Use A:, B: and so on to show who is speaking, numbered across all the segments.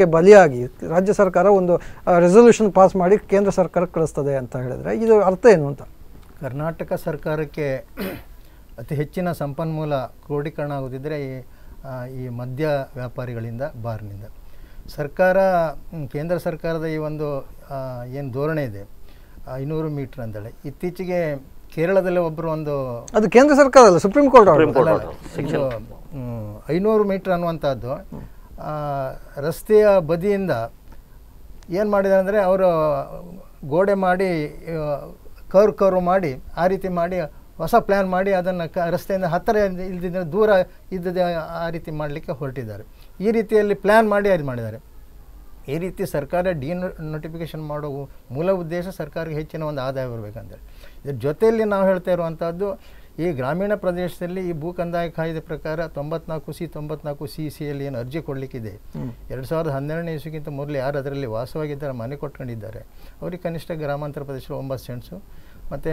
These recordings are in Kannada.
A: ಕ್ಕೆ ಬಲಿಯಾಗಿ ರಾಜ್ಯ ಸರ್ಕಾರ ಒಂದು ರೆಸೊಲ್ಯೂಷನ್ ಪಾಸ್ ಮಾಡಿ ಕೇಂದ್ರ ಸರ್ಕಾರಕ್ಕೆ ಕಳಿಸ್ತದೆ ಅಂತ ಹೇಳಿದರೆ ಇದು ಅರ್ಥ ಏನು ಅಂತ ಕರ್ನಾಟಕ ಸರ್ಕಾರಕ್ಕೆ ಅತಿ ಹೆಚ್ಚಿನ
B: ಸಂಪನ್ಮೂಲ ಕ್ರೋಢೀಕರಣ ಆಗುತ್ತಿದ್ದರೆ ಈ ಈ ಮದ್ಯ ವ್ಯಾಪಾರಿಗಳಿಂದ ಬಾರ್ನಿಂದ ಸರ್ಕಾರ ಕೇಂದ್ರ ಸರ್ಕಾರದ ಈ ಒಂದು ಏನು ಧೋರಣೆ ಇದೆ ಐನೂರು ಮೀಟ್ರ್ ಅಂತೇಳಿ ಇತ್ತೀಚೆಗೆ ಕೇರಳದಲ್ಲಿ ಒಬ್ಬರು ಒಂದು
A: ಅದು ಕೇಂದ್ರ ಸರ್ಕಾರ ಅಲ್ಲ ಸುಪ್ರೀಂ ಕೋರ್ಟ್
B: ಐನೂರು ಮೀಟ್ರ್ ಅನ್ನುವಂಥದ್ದು ರಸ್ತೆಯ ಬದಿಯಿಂದ ಏನು ಮಾಡಿದ್ದಾರೆ ಅಂದರೆ ಅವರು ಗೋಡೆ ಮಾಡಿ ಕರ್ ಕರು ಮಾಡಿ ಆ ರೀತಿ ಮಾಡಿ ಹೊಸ ಪ್ಲ್ಯಾನ್ ಮಾಡಿ ಅದನ್ನು ಕ ರಸ್ತೆಯಿಂದ ಹತ್ತಿರ ಇಲ್ದಿದ್ದರೆ ದೂರ ಇದ್ದದೆ ಆ ರೀತಿ ಮಾಡಲಿಕ್ಕೆ ಹೊರಟಿದ್ದಾರೆ ಈ ರೀತಿಯಲ್ಲಿ ಪ್ಲ್ಯಾನ್ ಮಾಡಿ ಅದು ಮಾಡಿದ್ದಾರೆ ಈ ರೀತಿ ಸರ್ಕಾರ ಡಿ ನೋಟಿಫಿಕೇಷನ್ ಮಾಡೋ ಮೂಲ ಉದ್ದೇಶ ಸರ್ಕಾರಕ್ಕೆ ಹೆಚ್ಚಿನ ಒಂದು ಆದಾಯ ಬರಬೇಕಂದ್ರೆ ಇದ್ರ ಜೊತೆಯಲ್ಲಿ ನಾವು ಹೇಳ್ತಾ ಇರುವಂಥದ್ದು ಈ ಗ್ರಾಮೀಣ ಪ್ರದೇಶದಲ್ಲಿ ಈ ಭೂ ಕಂದಾಯ ಕಾಯ್ದೆ ಪ್ರಕಾರ ತೊಂಬತ್ನಾಲ್ಕು ಸಿ ತೊಂಬತ್ನಾಲ್ಕು ಸಿ ಸಿಯಲ್ಲಿ ಏನು ಅರ್ಜಿ ಕೊಡಲಿಕ್ಕಿದೆ ಎರಡು ಸಾವಿರದ ಹನ್ನೆರಡನೇ ಇಸ್ವಿಗಿಂತ ಮೊದಲು ಯಾರು ಅದರಲ್ಲಿ ವಾಸವಾಗಿದ್ದಾರೆ ಮನೆ ಕೊಟ್ಕೊಂಡಿದ್ದಾರೆ ಅವ್ರಿಗೆ ಕನಿಷ್ಠ ಗ್ರಾಮಾಂತರ ಪ್ರದೇಶ ಒಂಬತ್ತು ಸೆಂಟ್ಸು ಮತ್ತು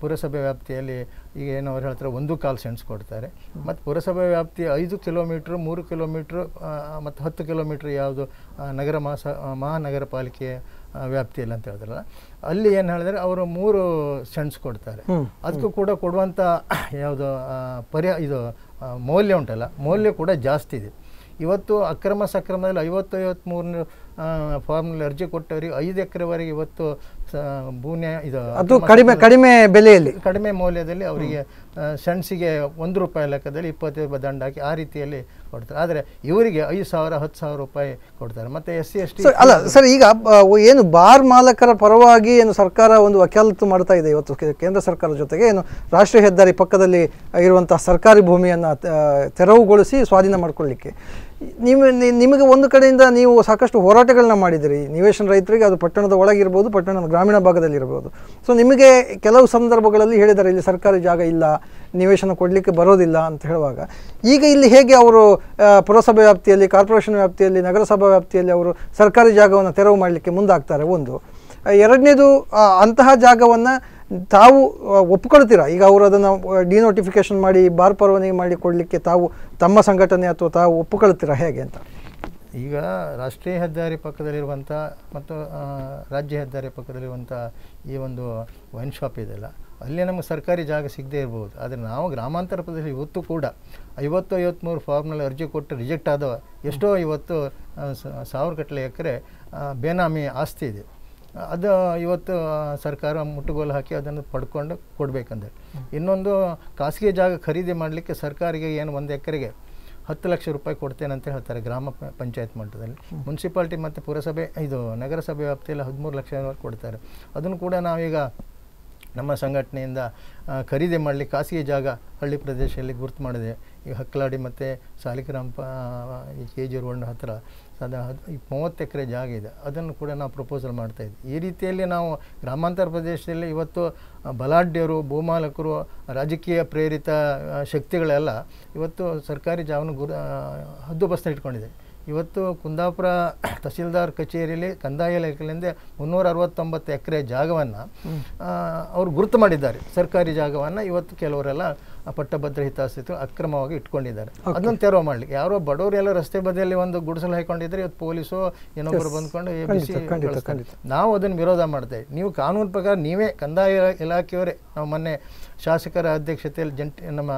B: ಪುರಸಭೆ ವ್ಯಾಪ್ತಿಯಲ್ಲಿ ಈಗ ಏನು ಅವ್ರು ಹೇಳ್ತಾರೆ ಒಂದು ಕಾಲು ಸೆಂಟ್ಸ್ ಕೊಡ್ತಾರೆ ಮತ್ತು ಪುರಸಭೆ ವ್ಯಾಪ್ತಿ ಐದು ಕಿಲೋಮೀಟ್ರ್ ಮೂರು ಕಿಲೋಮೀಟ್ರ್ ಮತ್ತು ಹತ್ತು ಕಿಲೋಮೀಟ್ರ್ ಯಾವುದು ನಗರ ಮಹಾಸ ಮಹಾನಗರ ಪಾಲಿಕೆ ವ್ಯಾಪ್ತಿಯಲ್ಲಿ ಅಂತ ಹೇಳಿದ್ರಲ್ಲ ಅಲ್ಲಿ ಏನು ಹೇಳಿದ್ರೆ ಅವರು ಮೂರು ಸೆಂಟ್ಸ್ ಕೊಡ್ತಾರೆ ಅದಕ್ಕೂ ಕೂಡ ಕೊಡುವಂಥ ಯಾವುದು ಪರ್ಯ ಇದು ಮೌಲ್ಯ ಉಂಟಲ್ಲ ಮೌಲ್ಯ ಕೂಡ ಜಾಸ್ತಿ ಇದೆ ಇವತ್ತು ಅಕ್ರಮ ಸಕ್ರಮದಲ್ಲಿ ಐವತ್ತು ಐವತ್ತ್ಮೂರು ಫಾರ್ಮಲ್ಲಿ ಅರ್ಜಿ ಕೊಟ್ಟವರಿಗೆ ಐದು ಎಕರೆವರೆಗೆ ಇವತ್ತು ಭೂನ್ಯ ಇದು ಅದು ಕಡಿಮೆ ಕಡಿಮೆ ಬೆಲೆಯಲ್ಲಿ ಕಡಿಮೆ ಮೌಲ್ಯದಲ್ಲಿ ಅವರಿಗೆ ಸೆಣ್ಸಿಗೆ ಒಂದು ರೂಪಾಯಿ ಲೆಕ್ಕದಲ್ಲಿ ಇಪ್ಪತ್ತು ರೂಪಾಯಿ ದಂಡ ಹಾಕಿ ಆ ರೀತಿಯಲ್ಲಿ ಕೊಡ್ತಾರೆ ಆದರೆ ಇವರಿಗೆ ಐದು ಸಾವಿರ ಹತ್ತು ಸಾವಿರ ರೂಪಾಯಿ ಕೊಡ್ತಾರೆ ಮತ್ತು ಎಸ್ ಸಿ ಎಸ್ ಟಿ ಅಲ್ಲ ಸರ್
A: ಈಗ ಏನು ಬಾರ್ ಮಾಲಕರ ಪರವಾಗಿ ಏನು ಸರ್ಕಾರ ಒಂದು ವಕಾಲತ್ತು ಮಾಡ್ತಾ ಇದೆ ಇವತ್ತು ಕೇಂದ್ರ ಸರ್ಕಾರದ ಜೊತೆಗೆ ಏನು ರಾಷ್ಟ್ರೀಯ ಹೆದ್ದಾರಿ ಪಕ್ಕದಲ್ಲಿ ಇರುವಂಥ ಸರ್ಕಾರಿ ಭೂಮಿಯನ್ನು ತೆರವುಗೊಳಿಸಿ ಸ್ವಾಧೀನ ಮಾಡಿಕೊಳ್ಳಿಕ್ಕೆ ನಿಮ್ಮ ನಿಮಗೆ ಒಂದು ಕಡೆಯಿಂದ ನೀವು ಸಾಕಷ್ಟು ಹೋರಾಟಗಳನ್ನ ಮಾಡಿದಿರಿ ನಿವೇಶನ ರೈತರಿಗೆ ಅದು ಪಟ್ಟಣದ ಒಳಗಿರ್ಬೋದು ಪಟ್ಟಣದ ಗ್ರಾಮೀಣ ಭಾಗದಲ್ಲಿರ್ಬೋದು ಸೊ ನಿಮಗೆ ಕೆಲವು ಸಂದರ್ಭಗಳಲ್ಲಿ ಹೇಳಿದ್ದಾರೆ ಇಲ್ಲಿ ಸರ್ಕಾರಿ ಜಾಗ ಇಲ್ಲ ನಿವೇಶನ ಕೊಡಲಿಕ್ಕೆ ಬರೋದಿಲ್ಲ ಅಂತ ಹೇಳುವಾಗ ಈಗ ಇಲ್ಲಿ ಹೇಗೆ ಅವರು ಪುರಸಭೆ ವ್ಯಾಪ್ತಿಯಲ್ಲಿ ಕಾರ್ಪೊರೇಷನ್ ವ್ಯಾಪ್ತಿಯಲ್ಲಿ ನಗರಸಭಾ ವ್ಯಾಪ್ತಿಯಲ್ಲಿ ಅವರು ಸರ್ಕಾರಿ ಜಾಗವನ್ನು ತೆರವು ಮಾಡಲಿಕ್ಕೆ ಮುಂದಾಗ್ತಾರೆ ಒಂದು ಎರಡನೇದು ಅಂತಹ ಜಾಗವನ್ನು ತಾವು ಒಪ್ಕೊಳ್ತೀರಾ ಈಗ ಅವರು ಅದನ್ನು ಡಿನೋಟಿಫಿಕೇಶನ್ ಮಾಡಿ ಬಾರ್ ಪರವಾನಗಿ ಮಾಡಿ ಕೊಡಲಿಕ್ಕೆ ತಾವು ತಮ್ಮ ಸಂಘಟನೆ ಅಥವಾ ತಾವು ಒಪ್ಪಿಕೊಳ್ತೀರಾ ಹೇಗೆ ಅಂತ
B: ಈಗ ರಾಷ್ಟ್ರೀಯ ಹೆದ್ದಾರಿ ಪಕ್ಕದಲ್ಲಿರುವಂಥ ಮತ್ತು ರಾಜ್ಯ ಹೆದ್ದಾರಿ ಪಕ್ಕದಲ್ಲಿರುವಂಥ ಈ ಒಂದು ವೈನ್ ಶಾಪ್ ಇದೆಯಲ್ಲ ಅಲ್ಲಿ ನಮಗೆ ಸರ್ಕಾರಿ ಜಾಗ ಸಿಗದೇ ಇರ್ಬೋದು ಆದರೆ ನಾವು ಗ್ರಾಮಾಂತರ ಪ್ರದೇಶ ಇವತ್ತು ಕೂಡ ಐವತ್ತು ಐವತ್ತ್ಮೂರು ಫಾರ್ಮ್ನಲ್ಲಿ ಅರ್ಜಿ ಕೊಟ್ಟು ರಿಜೆಕ್ಟ್ ಆದವ ಎಷ್ಟೋ ಇವತ್ತು ಸಾವಿರ ಗಟ್ಟಲೆ ಎಕರೆ ಬೇನಾಮಿ ಆಸ್ತಿ ಇದೆ ಅದು ಇವತ್ತು ಸರ್ಕಾರ ಮುಟ್ಟುಗೋಲು ಹಾಕಿ ಅದನ್ನು ಪಡ್ಕೊಂಡು ಕೊಡಬೇಕಂದ್ರೆ ಇನ್ನೊಂದು ಖಾಸಗಿ ಜಾಗ ಖರೀದಿ ಮಾಡಲಿಕ್ಕೆ ಸರ್ಕಾರಿಗೆ ಏನು ಒಂದು ಎಕರೆಗೆ ಹತ್ತು ಲಕ್ಷ ರೂಪಾಯಿ ಕೊಡ್ತೇನೆ ಅಂತ ಹೇಳ್ತಾರೆ ಗ್ರಾಮ ಪಂಚಾಯತ್ ಮಟ್ಟದಲ್ಲಿ ಮುನ್ಸಿಪಾಲ್ಟಿ ಮತ್ತು ಪುರಸಭೆ ಇದು ನಗರಸಭೆ ವ್ಯಾಪ್ತಿಯಲ್ಲಿ ಹದಿಮೂರು ಲಕ್ಷ ಕೊಡ್ತಾರೆ ಅದನ್ನು ಕೂಡ ನಾವೀಗ ನಮ್ಮ ಸಂಘಟನೆಯಿಂದ ಖರೀದಿ ಮಾಡಲಿಕ್ಕೆ ಖಾಸಗಿ ಜಾಗ ಹಳ್ಳಿ ಪ್ರದೇಶದಲ್ಲಿ ಗುರುತು ಮಾಡಿದೆ ಈಗ ಹಕ್ಕಲಾಡಿ ಮತ್ತು ಸಾಲಿಕರಾಮಪ್ಪ ಈ ಕೆ ಜಿ ರೋಡ್ನ ಹತ್ತಿರ ಸದಾ ಮೂವತ್ತು ಎಕರೆ ಜಾಗ ಇದೆ ಅದನ್ನು ಕೂಡ ನಾವು ಪ್ರಪೋಸಲ್ ಮಾಡ್ತಾಯಿದ್ವಿ ಈ ರೀತಿಯಲ್ಲಿ ನಾವು ಗ್ರಾಮಾಂತರ ಪ್ರದೇಶದಲ್ಲಿ ಇವತ್ತು ಬಲಾಢ್ಯರು ಭೂಮಾಲಕರು ರಾಜಕೀಯ ಪ್ರೇರಿತ ಶಕ್ತಿಗಳೆಲ್ಲ ಇವತ್ತು ಸರ್ಕಾರಿ ಜಾವನ್ನು ಗುರು ಹದ್ದುಬಸ್ತ ಇಟ್ಕೊಂಡಿದೆ ಇವತ್ತು ಕುಂದಾಪುರ ತಹಸೀಲ್ದಾರ್ ಕಚೇರಿಯಲ್ಲಿ ಕಂದಾಯ ಇಲಾಖೆಯಿಂದ ಮುನ್ನೂರ ಅರವತ್ತೊಂಬತ್ತು ಎಕರೆ ಜಾಗವನ್ನು ಅವರು ಗುರುತು ಮಾಡಿದ್ದಾರೆ ಸರ್ಕಾರಿ ಜಾಗವನ್ನು ಇವತ್ತು ಕೆಲವರೆಲ್ಲ ಪಟ್ಟಭದ್ರ ಹಿತಾಸ್ತಿತ್ವ ಅಕ್ರಮವಾಗಿ ಇಟ್ಕೊಂಡಿದ್ದಾರೆ ಅದನ್ನು ತೆರವು ಮಾಡಲಿಕ್ಕೆ ಯಾರೋ ಬಡವರೆಲ್ಲ ರಸ್ತೆ ಬದಿಯಲ್ಲಿ ಒಂದು ಗುಡಿಸಲು ಹಾಕೊಂಡಿದ್ರೆ ಇವತ್ತು ಪೊಲೀಸು ಏನೊಬ್ಬರು ಬಂದ್ಕೊಂಡು ಎ ಬಿ ಸಿ ನಾವು ಅದನ್ನು ವಿರೋಧ ಮಾಡ್ತೇವೆ ನೀವು ಕಾನೂನು ಪ್ರಕಾರ ನೀವೇ ಕಂದಾಯ ಇಲಾಖೆಯವರೇ ನಾವು ಮೊನ್ನೆ ಶಾಸಕರ ಅಧ್ಯಕ್ಷತೆಯಲ್ಲಿ ಜಂಟಿ ನಮ್ಮ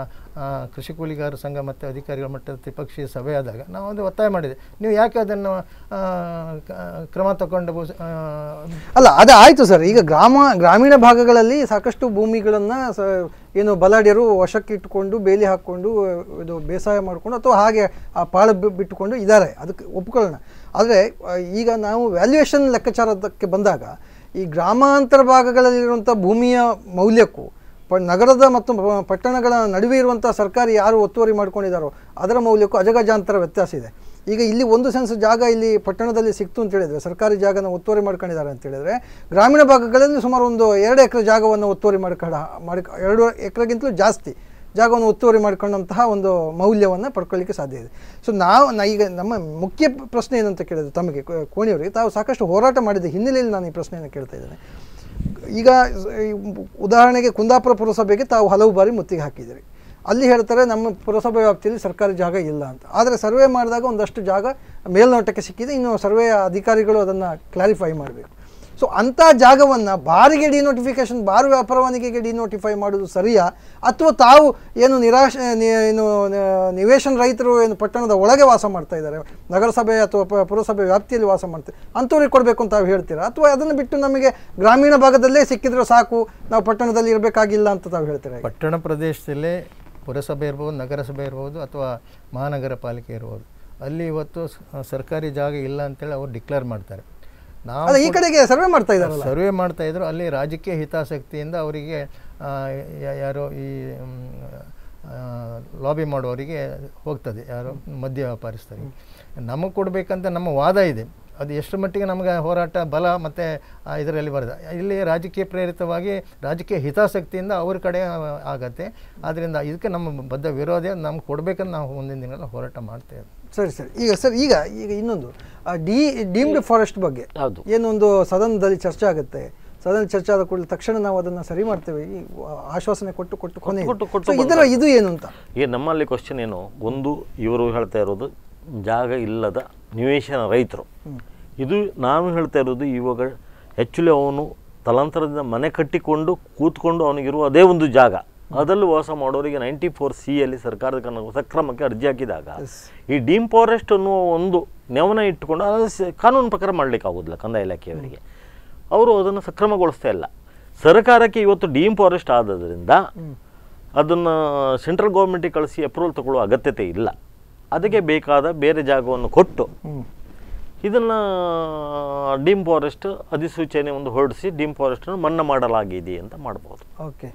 B: ಕೃಷಿ ಕೂಲಿಗಾರ ಸಂಘ ಮತ್ತು ಅಧಿಕಾರಿಗಳ ಮಟ್ಟದ ತ್ರಿಪಕ್ಷೀಯ ಸಭೆ ಆದಾಗ ನಾವು ಒಂದು ಒತ್ತಾಯ ಮಾಡಿದೆ ನೀವು ಯಾಕೆ ಅದನ್ನು ಕ್ರಮ ತಗೊಂಡು
A: ಅಲ್ಲ ಅದು ಆಯಿತು ಸರ್ ಈಗ ಗ್ರಾಮ ಗ್ರಾಮೀಣ ಭಾಗಗಳಲ್ಲಿ ಸಾಕಷ್ಟು ಭೂಮಿಗಳನ್ನು ಸ ಏನು ಬಲಾಢ್ಯರು ವಶಕ್ಕೆ ಇಟ್ಟುಕೊಂಡು ಬೇಲಿ ಹಾಕ್ಕೊಂಡು ಇದು ಬೇಸಾಯ ಮಾಡಿಕೊಂಡು ಅಥವಾ ಹಾಗೆ ಆ ಪಾಳು ಬಿಟ್ಟುಕೊಂಡು ಇದ್ದಾರೆ ಅದಕ್ಕೆ ಒಪ್ಕೊಳ್ಳೋಣ ಆದರೆ ಈಗ ನಾವು ವ್ಯಾಲ್ಯೂಯೇಷನ್ ಲೆಕ್ಕಾಚಾರದಕ್ಕೆ ಬಂದಾಗ ಈ ಗ್ರಾಮಾಂತರ ಭಾಗಗಳಲ್ಲಿರುವಂಥ ಭೂಮಿಯ ಮೌಲ್ಯಕ್ಕೂ ಪ ನಗರದ ಮತ್ತು ಪಟ್ಟಣಗಳ ನಡುವೆ ಇರುವಂಥ ಸರ್ಕಾರಿ ಯಾರು ಒತ್ತುವರಿ ಮಾಡ್ಕೊಂಡಿದ್ದಾರೋ ಅದರ ಮೌಲ್ಯಕ್ಕೂ ಅಜಗಜಾಂತರ ವ್ಯತ್ಯಾಸ ಇದೆ ಈಗ ಇಲ್ಲಿ ಒಂದು ಸೆನ್ಸ್ ಜಾಗ ಇಲ್ಲಿ ಪಟ್ಟಣದಲ್ಲಿ ಸಿಕ್ತು ಅಂತ ಹೇಳಿದರೆ ಸರ್ಕಾರಿ ಜಾಗನ ಒತ್ತುವರಿ ಮಾಡ್ಕೊಂಡಿದ್ದಾರೆ ಅಂತ ಹೇಳಿದರೆ ಗ್ರಾಮೀಣ ಭಾಗಗಳಲ್ಲಿ ಸುಮಾರು ಒಂದು ಎರಡು ಎಕರೆ ಜಾಗವನ್ನು ಒತ್ತುವರಿ ಮಾಡ್ಕೊಂಡ ಮಾಡಿ ಎರಡು ಎಕರೆಗಿಂತಲೂ ಜಾಸ್ತಿ ಜಾಗವನ್ನು ಒತ್ತುವರಿ ಮಾಡ್ಕೊಂಡಂತಹ ಒಂದು ಮೌಲ್ಯವನ್ನು ಪಡ್ಕೊಳ್ಳಿಕ್ಕೆ ಸಾಧ್ಯ ಇದೆ ಸೊ ನಾವು ನಾ ಈಗ ನಮ್ಮ ಮುಖ್ಯ ಪ್ರಶ್ನೆ ಏನಂತ ಕೇಳಿದ್ರು ತಮಗೆ ಕೋಣಿಯವರಿಗೆ ತಾವು ಸಾಕಷ್ಟು ಹೋರಾಟ ಮಾಡಿದ ಹಿನ್ನೆಲೆಯಲ್ಲಿ ನಾನು ಈ ಪ್ರಶ್ನೆಯನ್ನು ಕೇಳ್ತಾ ಇದ್ದೇನೆ ಈಗ ಉದಾಹರಣೆಗೆ ಕುಂದಾಪುರ ಪುರಸಭೆಗೆ ತಾವು ಹಲವು ಬಾರಿ ಮುತ್ತಿಗೆ ಹಾಕಿದ್ದೀರಿ ಅಲ್ಲಿ ಹೇಳ್ತಾರೆ ನಮ್ಮ ಪುರಸಭೆ ವ್ಯಾಪ್ತಿಯಲ್ಲಿ ಸರ್ಕಾರಿ ಜಾಗ ಇಲ್ಲ ಅಂತ ಆದರೆ ಸರ್ವೆ ಮಾಡಿದಾಗ ಒಂದಷ್ಟು ಜಾಗ ಮೇಲ್ನೋಟಕ್ಕೆ ಸಿಕ್ಕಿದೆ ಇನ್ನು ಸರ್ವೆ ಅಧಿಕಾರಿಗಳು ಅದನ್ನು ಕ್ಲಾರಿಫೈ ಮಾಡಬೇಕು ಸೊ ಅಂಥ ಜಾಗವನ್ನು ಬಾರಿಗೆ ಡಿನೋಟಿಫಿಕೇಶನ್ ಬಾರು ವ್ಯಾಪಾರವಾನಿಗೆ ಡಿನೋಟಿಫೈ ಮಾಡೋದು ಸರಿಯಾ ಅಥವಾ ತಾವು ಏನು ನಿರಾಶ ಏನು ನಿವೇಶನ ರೈತರು ಏನು ಪಟ್ಟಣದ ಒಳಗೆ ವಾಸ ಮಾಡ್ತಾ ಇದ್ದಾರೆ ನಗರಸಭೆ ಅಥವಾ ಪುರಸಭೆ ವ್ಯಾಪ್ತಿಯಲ್ಲಿ ವಾಸ ಮಾಡ್ತಾರೆ ಅಂಥವ್ರಿಗೆ ಕೊಡಬೇಕು ಅಂತ ತಾವು ಹೇಳ್ತೀರಾ ಅಥವಾ ಅದನ್ನು ಬಿಟ್ಟು ನಮಗೆ ಗ್ರಾಮೀಣ ಭಾಗದಲ್ಲೇ ಸಿಕ್ಕಿದ್ರೆ ಸಾಕು ನಾವು ಪಟ್ಟಣದಲ್ಲಿ ಇರಬೇಕಾಗಿಲ್ಲ ಅಂತ ತಾವು ಹೇಳ್ತೀರಾ
B: ಪಟ್ಟಣ ಪ್ರದೇಶದಲ್ಲೇ ಪುರಸಭೆ ಇರ್ಬೋದು ನಗರಸಭೆ ಇರ್ಬೋದು ಅಥವಾ ಮಹಾನಗರ ಪಾಲಿಕೆ ಇರ್ಬೋದು ಅಲ್ಲಿ ಇವತ್ತು ಸರ್ಕಾರಿ ಜಾಗ ಇಲ್ಲ ಅಂತೇಳಿ ಅವರು ಡಿಕ್ಲೇರ್ ಮಾಡ್ತಾರೆ ನಾವು ಈ ಕಡೆಗೆ ಸರ್ವೆ ಮಾಡ್ತಾ ಇದ್ದಾರೆ ಸರ್ವೆ ಮಾಡ್ತಾ ಇದ್ರು ಅಲ್ಲಿ ರಾಜಕೀಯ ಹಿತಾಸಕ್ತಿಯಿಂದ ಅವರಿಗೆ ಯಾರೋ ಈ ಲಾಬಿ ಮಾಡೋರಿಗೆ ಹೋಗ್ತದೆ ಯಾರು ಮದ್ಯ ವ್ಯಾಪಾರಿಸ್ತಾರೆ ನಮಗೆ ಕೊಡಬೇಕಂತ ನಮ್ಮ ವಾದ ಇದೆ ಅದು ಎಷ್ಟು ಮಟ್ಟಿಗೆ ನಮಗೆ ಹೋರಾಟ ಬಲ ಮತ್ತು ಇದರಲ್ಲಿ ಬರದ ಇಲ್ಲಿ ರಾಜಕೀಯ ಪ್ರೇರಿತವಾಗಿ ರಾಜಕೀಯ ಹಿತಾಸಕ್ತಿಯಿಂದ ಅವ್ರ ಕಡೆ ಆಗತ್ತೆ ಆದ್ದರಿಂದ ಇದಕ್ಕೆ ನಮ್ಮ
A: ಬದ್ಧ ವಿರೋಧ ನಮ್ಗೆ ಕೊಡಬೇಕಂತ ನಾವು ಮುಂದಿನ ದಿನ ಹೋರಾಟ ಮಾಡ್ತೇವೆ ಸರಿ ಸರಿ ಈಗ ಸರ್ ಈಗ ಈಗ ಇನ್ನೊಂದು ಡಿ ಡೀಮ್ಡ್ ಫಾರೆಸ್ಟ್ ಬಗ್ಗೆ ಏನೊಂದು ಸದನದಲ್ಲಿ ಚರ್ಚೆ ಆಗುತ್ತೆ ಸದನ ಚರ್ಚೆ ಆದ ಕೂಡಲೇ ತಕ್ಷಣ ನಾವು ಅದನ್ನು ಸರಿ ಮಾಡ್ತೇವೆ ಈ ಆಶ್ವಾಸನೆ ಕೊಟ್ಟು ಕೊಟ್ಟು ಕೊನೆ ಕೊಟ್ಟು ಇದರ ಇದು ಏನು ಅಂತ
C: ಈಗ ನಮ್ಮಲ್ಲಿ ಕ್ವಶನ್ ಏನು ಒಂದು ಇವರು ಹೇಳ್ತಾ ಇರೋದು ಜಾಗ ಇಲ್ಲದ ನಿವೇಶನ ರೈತರು ಇದು ನಾವು ಹೇಳ್ತಾ ಇರೋದು ಇವಾಗ ಆ್ಯಕ್ಚುಲಿ ಅವನು ತಲಾಂತರದಿಂದ ಮನೆ ಕಟ್ಟಿಕೊಂಡು ಕೂತ್ಕೊಂಡು ಅವನಿಗಿರುವ ಅದೇ ಒಂದು ಜಾಗ ಅದರಲ್ಲಿ ವಾಸ ಮಾಡೋರಿಗೆ ನೈಂಟಿ ಫೋರ್ ಸಿ ಅಲ್ಲಿ ಸರ್ಕಾರದ ಸಕ್ರಮಕ್ಕೆ ಅರ್ಜಿ ಹಾಕಿದಾಗ ಈ ಡೀಮ್ ಫಾರೆಸ್ಟ್ ಅನ್ನುವ ಒಂದು ನೆವನ ಇಟ್ಟುಕೊಂಡು ಅದನ್ನು ಕಾನೂನು ಪ್ರಕಾರ ಮಾಡಲಿಕ್ಕೆ ಆಗೋದಿಲ್ಲ ಕಂದಾಯ ಇಲಾಖೆಯವರಿಗೆ ಅವರು ಅದನ್ನು ಸಕ್ರಮಗೊಳಿಸ್ತಾ ಇಲ್ಲ ಸರ್ಕಾರಕ್ಕೆ ಇವತ್ತು ಡೀಮ್ ಫಾರೆಸ್ಟ್ ಆದದ್ರಿಂದ ಅದನ್ನು ಸೆಂಟ್ರಲ್ ಗೌರ್ಮೆಂಟಿಗೆ ಕಳಿಸಿ ಅಪ್ರೂವಲ್ ತಗೊಳ್ಳುವ ಅಗತ್ಯತೆ ಇಲ್ಲ ಅದಕ್ಕೆ ಬೇಕಾದ ಬೇರೆ ಜಾಗವನ್ನು ಕೊಟ್ಟು ಇದನ್ನು ಡಿಮ್ ಫಾರೆಸ್ಟ್ ಅಧಿಸೂಚನೆ ಒಂದು ಹೊರಡಿಸಿ ಡಿಮ್ ಫಾರೆಸ್ಟನ್ನು ಮನ್ನಾ ಮಾಡಲಾಗಿದೆ ಅಂತ ಮಾಡ್ಬೋದು ಓಕೆ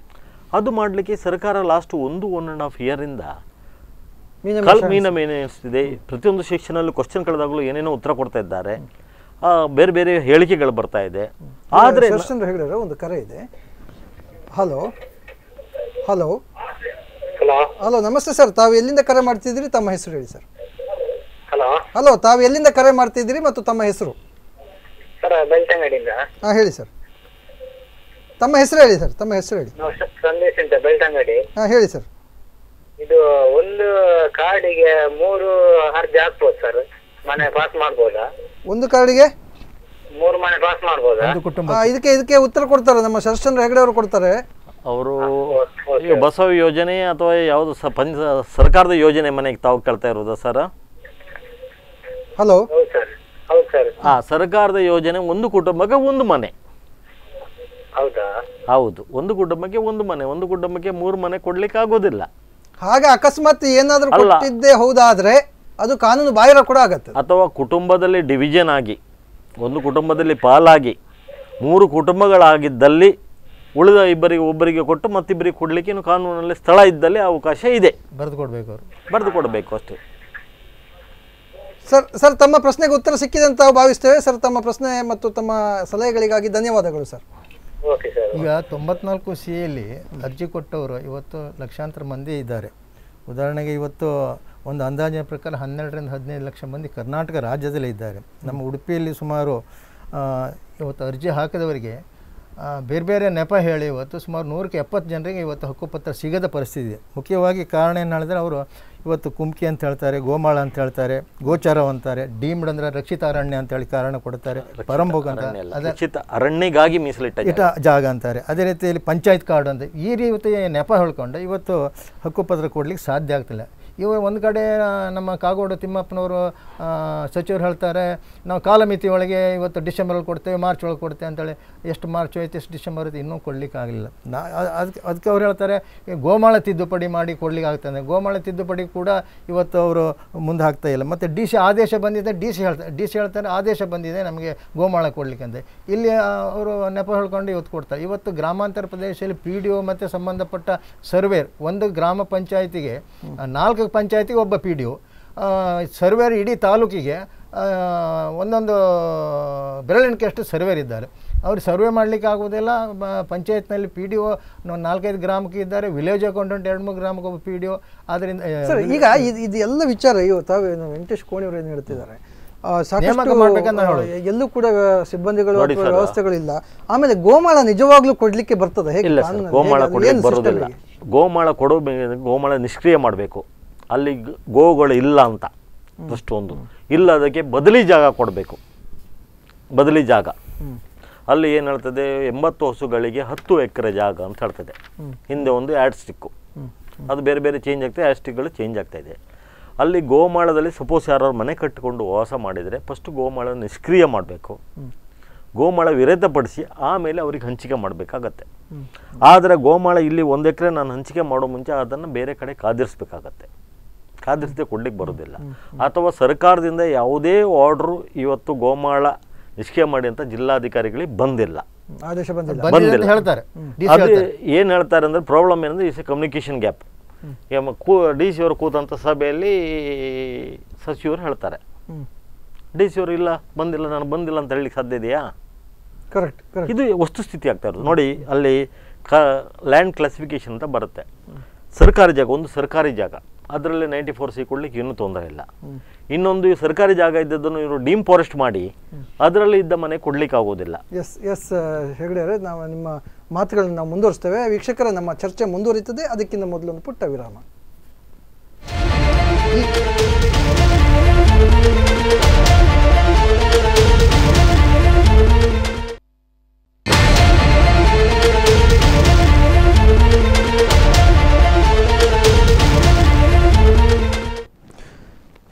C: ಅದು ಮಾಡಲಿಕ್ಕೆ ಸರ್ಕಾರ ಲಾಸ್ಟ್ ಒಂದು ಒನ್ ಆ್ಯಂಡ್ ಹಾಫ್ ಇಯರಿಂದ ಮೀನ ಮೀನ ಏನಿಸ್ತಿದೆ ಪ್ರತಿಯೊಂದು ಸೆಕ್ಷನಲ್ಲಿ ಕ್ವಶನ್ ಕಳೆದಾಗಲೂ ಏನೇನೋ ಉತ್ತರ ಕೊಡ್ತಾ ಇದ್ದಾರೆ ಬೇರೆ ಬೇರೆ ಹೇಳಿಕೆಗಳು ಬರ್ತಾ ಇದೆ ಆದರೆ
A: ಹೇಳಿದ್ರೆ ಒಂದು ಕರೆ ಇದೆ ಹಲೋ ಹಲೋ ಹಲೋ ನಮಸ್ತೆ ಸರ್ ತಾವು ಎಲ್ಲಿಂದ ಕರೆ ಮಾಡ್ತಿದ್ರಿ ತಮ್ಮ ಹೆಸರು ಹೇಳಿ ಸರ್ ಹಲೋ ಹಲೋ ತಾವು ಎಲ್ಲಿಂದ ಕರೆ ಮಾಡ್ತಿದ್ದೀರಿ ಮತ್ತು ತಮ್ಮ ಹೆಸರು
D: ಸರ್ ಬೆಳ್ತಂಗಡಿಯಿಂದ
A: ಹಾಂ ಹೇಳಿ ಸರ್ ತಮ್ಮ ಹೆಸರು ಹೇಳಿ ಸರ್ ತಮ್ಮ ಹೆಸರು ಹೇಳಿ
D: ನಾವು ಸಂದೇಶ್ ಅಂತ ಬೆಳ್ತಂಗಡಿ ಹಾಂ ಹೇಳಿ ಸರ್ ಇದು ಒಂದು ಕಾರ್ಡಿಗೆ ಮೂರು ಅರ್ಜಿ ಹಾಕ್ಬೋದು ಸರ್ ಮನೆ ಪಾಸ್ ಮಾಡ್ಬೋದಾ ಒಂದು ಕಾರ್ಡಿಗೆ ಮೂರು ಮನೆ ಪಾಸ್ ಮಾಡ್ಬೋದಾ ಇದು
A: ಕುಟುಂಬ ಇದಕ್ಕೆ ಇದಕ್ಕೆ ಉತ್ತರ ಕೊಡ್ತಾರೆ ನಮ್ಮ ಶರಶ್ಚಂದ್ರ ಹೆಗಡೆ ಅವರು ಕೊಡ್ತಾರೆ
C: ಅವರು ಬಸವ ಯೋಜನೆ ಅಥವಾ ಯಾವುದು ಸರ್ಕಾರದ ಯೋಜನೆ ಮನೆಗೆ ತಾವು ಕೇಳ್ತಾ ಇರೋದಾ ಸರ್
A: ಹಲೋ
B: ಹಾ
C: ಸರ್ಕಾರದ ಯೋಜನೆ ಒಂದು ಕುಟುಂಬಕ್ಕೆ ಒಂದು ಮನೆ ಹೌದು ಒಂದು ಕುಟುಂಬಕ್ಕೆ ಒಂದು ಮನೆ ಒಂದು ಕುಟುಂಬಕ್ಕೆ ಮೂರು ಮನೆ ಕೊಡ್ಲಿಕ್ಕೆ ಆಗೋದಿಲ್ಲ
A: ಹಾಗೆ ಅಕಸ್ಮಾತ್ ಏನಾದ್ರೂ ಅದು ಕಾನೂನು ಬಾಹಿರ ಕೂಡ ಆಗತ್ತೆ
C: ಅಥವಾ ಕುಟುಂಬದಲ್ಲಿ ಡಿವಿಜನ್ ಆಗಿ ಒಂದು ಕುಟುಂಬದಲ್ಲಿ ಪಾಲಾಗಿ ಮೂರು ಕುಟುಂಬಗಳಾಗಿದ್ದಲ್ಲಿ ಉಳಿದ ಇಬ್ಬರಿಗೆ ಒಬ್ಬರಿಗೆ ಕೊಟ್ಟು ಮತ್ತಿಬ್ಬರಿಗೆ ಕೊಡಲಿಕ್ಕೆ ಕಾನೂನಲ್ಲಿ ಸ್ಥಳ ಇದ್ದಲ್ಲಿ ಅವಕಾಶ ಇದೆ ಬರೆದು ಕೊಡಬೇಕು ಬರೆದು ಕೊಡಬೇಕು ಅಷ್ಟೇ
A: ಸರ್ ಸರ್ ತಮ್ಮ ಪ್ರಶ್ನೆಗೆ ಉತ್ತರ ಸಿಕ್ಕಿದೆ ಅಂತ ಭಾವಿಸ್ತೇವೆ ಸರ್ ತಮ್ಮ ಪ್ರಶ್ನೆ ಮತ್ತು ತಮ್ಮ ಸಲಹೆಗಳಿಗಾಗಿ ಧನ್ಯವಾದಗಳು ಸರ್
B: ಈಗ ತೊಂಬತ್ನಾಲ್ಕು ಸಿ ಎಲ್ಲಿ ಅರ್ಜಿ ಕೊಟ್ಟವರು ಇವತ್ತು ಲಕ್ಷಾಂತರ ಮಂದಿ ಇದ್ದಾರೆ ಉದಾಹರಣೆಗೆ ಇವತ್ತು ಒಂದು ಅಂದಾಜಿನ ಪ್ರಕಾರ ಹನ್ನೆರಡರಿಂದ ಹದಿನೈದು ಲಕ್ಷ ಮಂದಿ ಕರ್ನಾಟಕ ರಾಜ್ಯದಲ್ಲೇ ಇದ್ದಾರೆ ನಮ್ಮ ಉಡುಪಿಯಲ್ಲಿ ಸುಮಾರು ಇವತ್ತು ಅರ್ಜಿ ಹಾಕಿದವರಿಗೆ ಬೇರೆ ಬೇರೆ ನೆಪ ಹೇಳಿ ಇವತ್ತು ಸುಮಾರು ನೂರಕ್ಕೆ ಎಪ್ಪತ್ತು ಜನರಿಗೆ ಇವತ್ತು ಹಕ್ಕುಪತ್ರ ಸಿಗದ ಪರಿಸ್ಥಿತಿ ಇದೆ ಮುಖ್ಯವಾಗಿ ಕಾರಣ ಏನು ಹೇಳಿದ್ರೆ ಅವರು ಇವತ್ತು ಕುಮ್ಕಿ ಅಂತ ಹೇಳ್ತಾರೆ ಗೋಮಾಳ ಅಂತ ಹೇಳ್ತಾರೆ ಗೋಚಾರ ಅಂತಾರೆ ಡೀಮ್ಡ್ ಅಂದ್ರೆ ರಕ್ಷಿತ ಅರಣ್ಯ ಅಂತ ಹೇಳಿ ಕಾರಣ ಕೊಡ್ತಾರೆ ಪರಂಭೋಗ ಅಂತ ರಕ್ಷಿತ
C: ಅರಣ್ಯಗಾಗಿ ಮೀಸಲಿಟ್ಟ ಇಟ್ಟ
B: ಜಾಗ ಅಂತಾರೆ ಅದೇ ರೀತಿಯಲ್ಲಿ ಪಂಚಾಯತ್ ಕಾರ್ಡ್ ಅಂತ ಈ ರೀತಿ ನೆಪ ಹೇಳ್ಕೊಂಡು ಇವತ್ತು ಹಕ್ಕುಪತ್ರ ಕೊಡ್ಲಿಕ್ಕೆ ಸಾಧ್ಯ ಆಗ್ತಿಲ್ಲ ಇವರು ಒಂದು ಕಡೆ ನಮ್ಮ ಕಾಗೋಡು ತಿಮ್ಮಪ್ಪನವರು ಸಚಿವರು ಹೇಳ್ತಾರೆ ನಾವು ಕಾಲಮಿತಿ ಒಳಗೆ ಇವತ್ತು ಡಿಸೆಂಬರಲ್ಲಿ ಕೊಡ್ತೇವೆ ಮಾರ್ಚ್ ಒಳಗೆ ಕೊಡ್ತೇವೆ ಅಂತೇಳಿ ಎಷ್ಟು ಮಾರ್ಚ್ ಐತೆ ಎಷ್ಟು ಡಿಸೆಂಬರ್ ಐತೆ ಇನ್ನೂ ಆಗಲಿಲ್ಲ ನಾ ಅದಕ್ಕೆ ಅದಕ್ಕೆ ಅವ್ರು ಹೇಳ್ತಾರೆ ಗೋಮಾಳ ತಿದ್ದುಪಡಿ ಮಾಡಿ ಕೊಡಲಿಕ್ಕಾಗ್ತದೆ ಗೋಮಾಳ ತಿದ್ದುಪಡಿ ಕೂಡ ಇವತ್ತು ಅವರು ಮುಂದೆ ಹಾಕ್ತಾ ಇಲ್ಲ ಮತ್ತು ಡಿ ಸಿ ಆದೇಶ ಬಂದಿದೆ ಡಿ ಸಿ ಹೇಳ್ತಾರೆ ಡಿ ಸಿ ಹೇಳ್ತಾರೆ ಆದೇಶ ಬಂದಿದೆ ನಮಗೆ ಗೋಮಾಳ ಕೊಡಲಿಕ್ಕೆ ಅಂತ ಇಲ್ಲಿ ಅವರು ನೆಪ ಹೇಳ್ಕೊಂಡು ಇವತ್ತು ಕೊಡ್ತಾರೆ ಇವತ್ತು ಗ್ರಾಮಾಂತರ ಪ್ರದೇಶದಲ್ಲಿ ಪಿ ಡಿ ಒ ಮತ್ತು ಸಂಬಂಧಪಟ್ಟ ಸರ್ವೇರ್ ಒಂದು ಗ್ರಾಮ ಪಂಚಾಯಿತಿಗೆ ನಾಲ್ಕು ತಾಲೂಕು ಪಂಚಾಯತಿಗೆ ಒಬ್ಬ ಪಿ ಡಿ ಒ ಸರ್ವೇರ್ ಇಡೀ ತಾಲೂಕಿಗೆ ಒಂದೊಂದು ಅಷ್ಟು ಸರ್ವೇರ್ ಇದ್ದಾರೆ ಅವ್ರು ಸರ್ವೆ ಮಾಡಲಿಕ್ಕೆ ಆಗೋದಿಲ್ಲ ಪಂಚಾಯತ್ನಲ್ಲಿ ಪಿ ಡಿ ಒ ನಾಲ್ಕೈದು ಗ್ರಾಮಕ್ಕೆ ಇದ್ದಾರೆ ವಿಲೇಜ್ ಅಕೌಂಟೆಂಟ್ ಎರಡು ಮೂರು ಗ್ರಾಮಕ್ಕೆ ಒಬ್ಬ ಪಿ ಡಿ ಒ ಆದ್ದರಿಂದ ಈಗ ಇದು
A: ಇದೆಲ್ಲ ವಿಚಾರ ಇವತ್ತು ನಾವು ವೆಂಕಟೇಶ್ ಕೋಣಿಯವರು ಏನು ಹೇಳ್ತಿದ್ದಾರೆ ಎಲ್ಲೂ ಕೂಡ ಸಿಬ್ಬಂದಿಗಳು ವ್ಯವಸ್ಥೆಗಳಿಲ್ಲ ಆಮೇಲೆ ಗೋಮಾಳ ನಿಜವಾಗ್ಲೂ ಕೊಡ್ಲಿಕ್ಕೆ ಬರ್ತದೆ ಗೋಮಾಳ ಬರೋದಿಲ್ಲ
C: ಗೋಮಾಳ ಕೊಡೋ ಗೋಮಾಳ ನಿಷ್ಕ್ರಿಯ ಮಾಡಬೇಕು ಅಲ್ಲಿ ಗೋಗಳು ಇಲ್ಲ ಅಂತ ಫಸ್ಟ್ ಒಂದು ಇಲ್ಲ ಅದಕ್ಕೆ ಬದಲಿ ಜಾಗ ಕೊಡಬೇಕು ಬದಲಿ ಜಾಗ ಅಲ್ಲಿ ಏನು ಹೇಳ್ತದೆ ಎಂಬತ್ತು ಹಸುಗಳಿಗೆ ಹತ್ತು ಎಕರೆ ಜಾಗ ಅಂತ ಹೇಳ್ತದೆ ಹಿಂದೆ ಒಂದು ಆ್ಯಡ್ ಸ್ಟಿಕ್ಕು ಅದು ಬೇರೆ ಬೇರೆ ಚೇಂಜ್ ಆಗ್ತದೆ ಆ್ಯಡ್ ಸ್ಟಿಕ್ಗಳು ಚೇಂಜ್ ಆಗ್ತಾಯಿದೆ ಅಲ್ಲಿ ಗೋಮಾಳದಲ್ಲಿ ಸಪೋಸ್ ಯಾರು ಮನೆ ಕಟ್ಟಿಕೊಂಡು ವಾಸ ಮಾಡಿದರೆ ಫಸ್ಟ್ ಗೋಮಾಳ ನಿಷ್ಕ್ರಿಯ ಮಾಡಬೇಕು ಗೋಮಾಳ ವಿರೋಧಪಡಿಸಿ ಆಮೇಲೆ ಅವ್ರಿಗೆ ಹಂಚಿಕೆ ಮಾಡಬೇಕಾಗತ್ತೆ ಆದರೆ ಗೋಮಾಳ ಇಲ್ಲಿ ಒಂದು ಎಕರೆ ನಾನು ಹಂಚಿಕೆ ಮಾಡೋ ಮುಂಚೆ ಅದನ್ನು ಬೇರೆ ಕಡೆ ಕಾದಿರಿಸ್ಬೇಕಾಗತ್ತೆ ಆದ್ಯತೆ ಕೊಡ್ಲಿಕ್ಕೆ ಬರೋದಿಲ್ಲ ಅಥವಾ ಸರ್ಕಾರದಿಂದ ಯಾವುದೇ ಆರ್ಡ್ರು ಇವತ್ತು ಗೋಮಾಳ ನಿಷ್ಕ್ರಿಯ ಮಾಡಿ ಅಂತ ಜಿಲ್ಲಾಧಿಕಾರಿಗಳಿಗೆ ಬಂದಿಲ್ಲ
A: ಆದೇಶ ಬಂದಿಲ್ಲ ಹೇಳ್ತಾರೆ ಅದು
C: ಏನು ಹೇಳ್ತಾರೆ ಅಂದರೆ ಪ್ರಾಬ್ಲಮ್ ಏನಂದ್ರೆ ಇಸ್ ಕಮ್ಯುನಿಕೇಶನ್ ಗ್ಯಾಪ್ ಕೂ ಡಿ ಸಿ ಅವರು ಕೂತಂಥ ಸಭೆಯಲ್ಲಿ ಸಚಿವರು ಹೇಳ್ತಾರೆ ಡಿ ಸಿ ಅವರು ಇಲ್ಲ ಬಂದಿಲ್ಲ ನಾನು ಬಂದಿಲ್ಲ ಅಂತ ಹೇಳಲಿಕ್ಕೆ ಸಾಧ್ಯ ಇದೆಯಾ ಕರೆಕ್ಟ್ ಇದು ವಸ್ತುಸ್ಥಿತಿ ಆಗ್ತಾ ಇರೋದು ನೋಡಿ ಅಲ್ಲಿ ಕ ಲ್ಯಾಂಡ್ ಕ್ಲಾಸಿಫಿಕೇಶನ್ ಅಂತ ಬರುತ್ತೆ ಸರ್ಕಾರಿ ಜಾಗ ಒಂದು ಸರ್ಕಾರಿ ಜಾಗ ಅದರಲ್ಲಿ ನೈಂಟಿ ಫೋರ್ ಸಿ ಕೊಡ್ಲಿಕ್ಕೆ ಇನ್ನೂ ತೊಂದರೆ ಇಲ್ಲ ಇನ್ನೊಂದು ಈ ಸರ್ಕಾರಿ ಜಾಗ ಇದ್ದದನ್ನು ಇವರು ಡೀಮ್ ಫಾರೆಸ್ಟ್ ಮಾಡಿ ಅದರಲ್ಲಿ ಇದ್ದ ಮನೆ ಕೊಡ್ಲಿಕ್ಕೆ ಆಗೋದಿಲ್ಲ
A: ಎಸ್ ಎಸ್ ಹೆಗಡೆ ನಾವು ನಿಮ್ಮ ಮಾತುಗಳನ್ನು ನಾವು ಮುಂದುವರಿಸ್ತೇವೆ ವೀಕ್ಷಕರ ನಮ್ಮ ಚರ್ಚೆ ಮುಂದುವರಿತದೆ ಅದಕ್ಕಿಂತ ಮೊದಲೊಂದು ಪುಟ್ಟ ವಿರಾಮ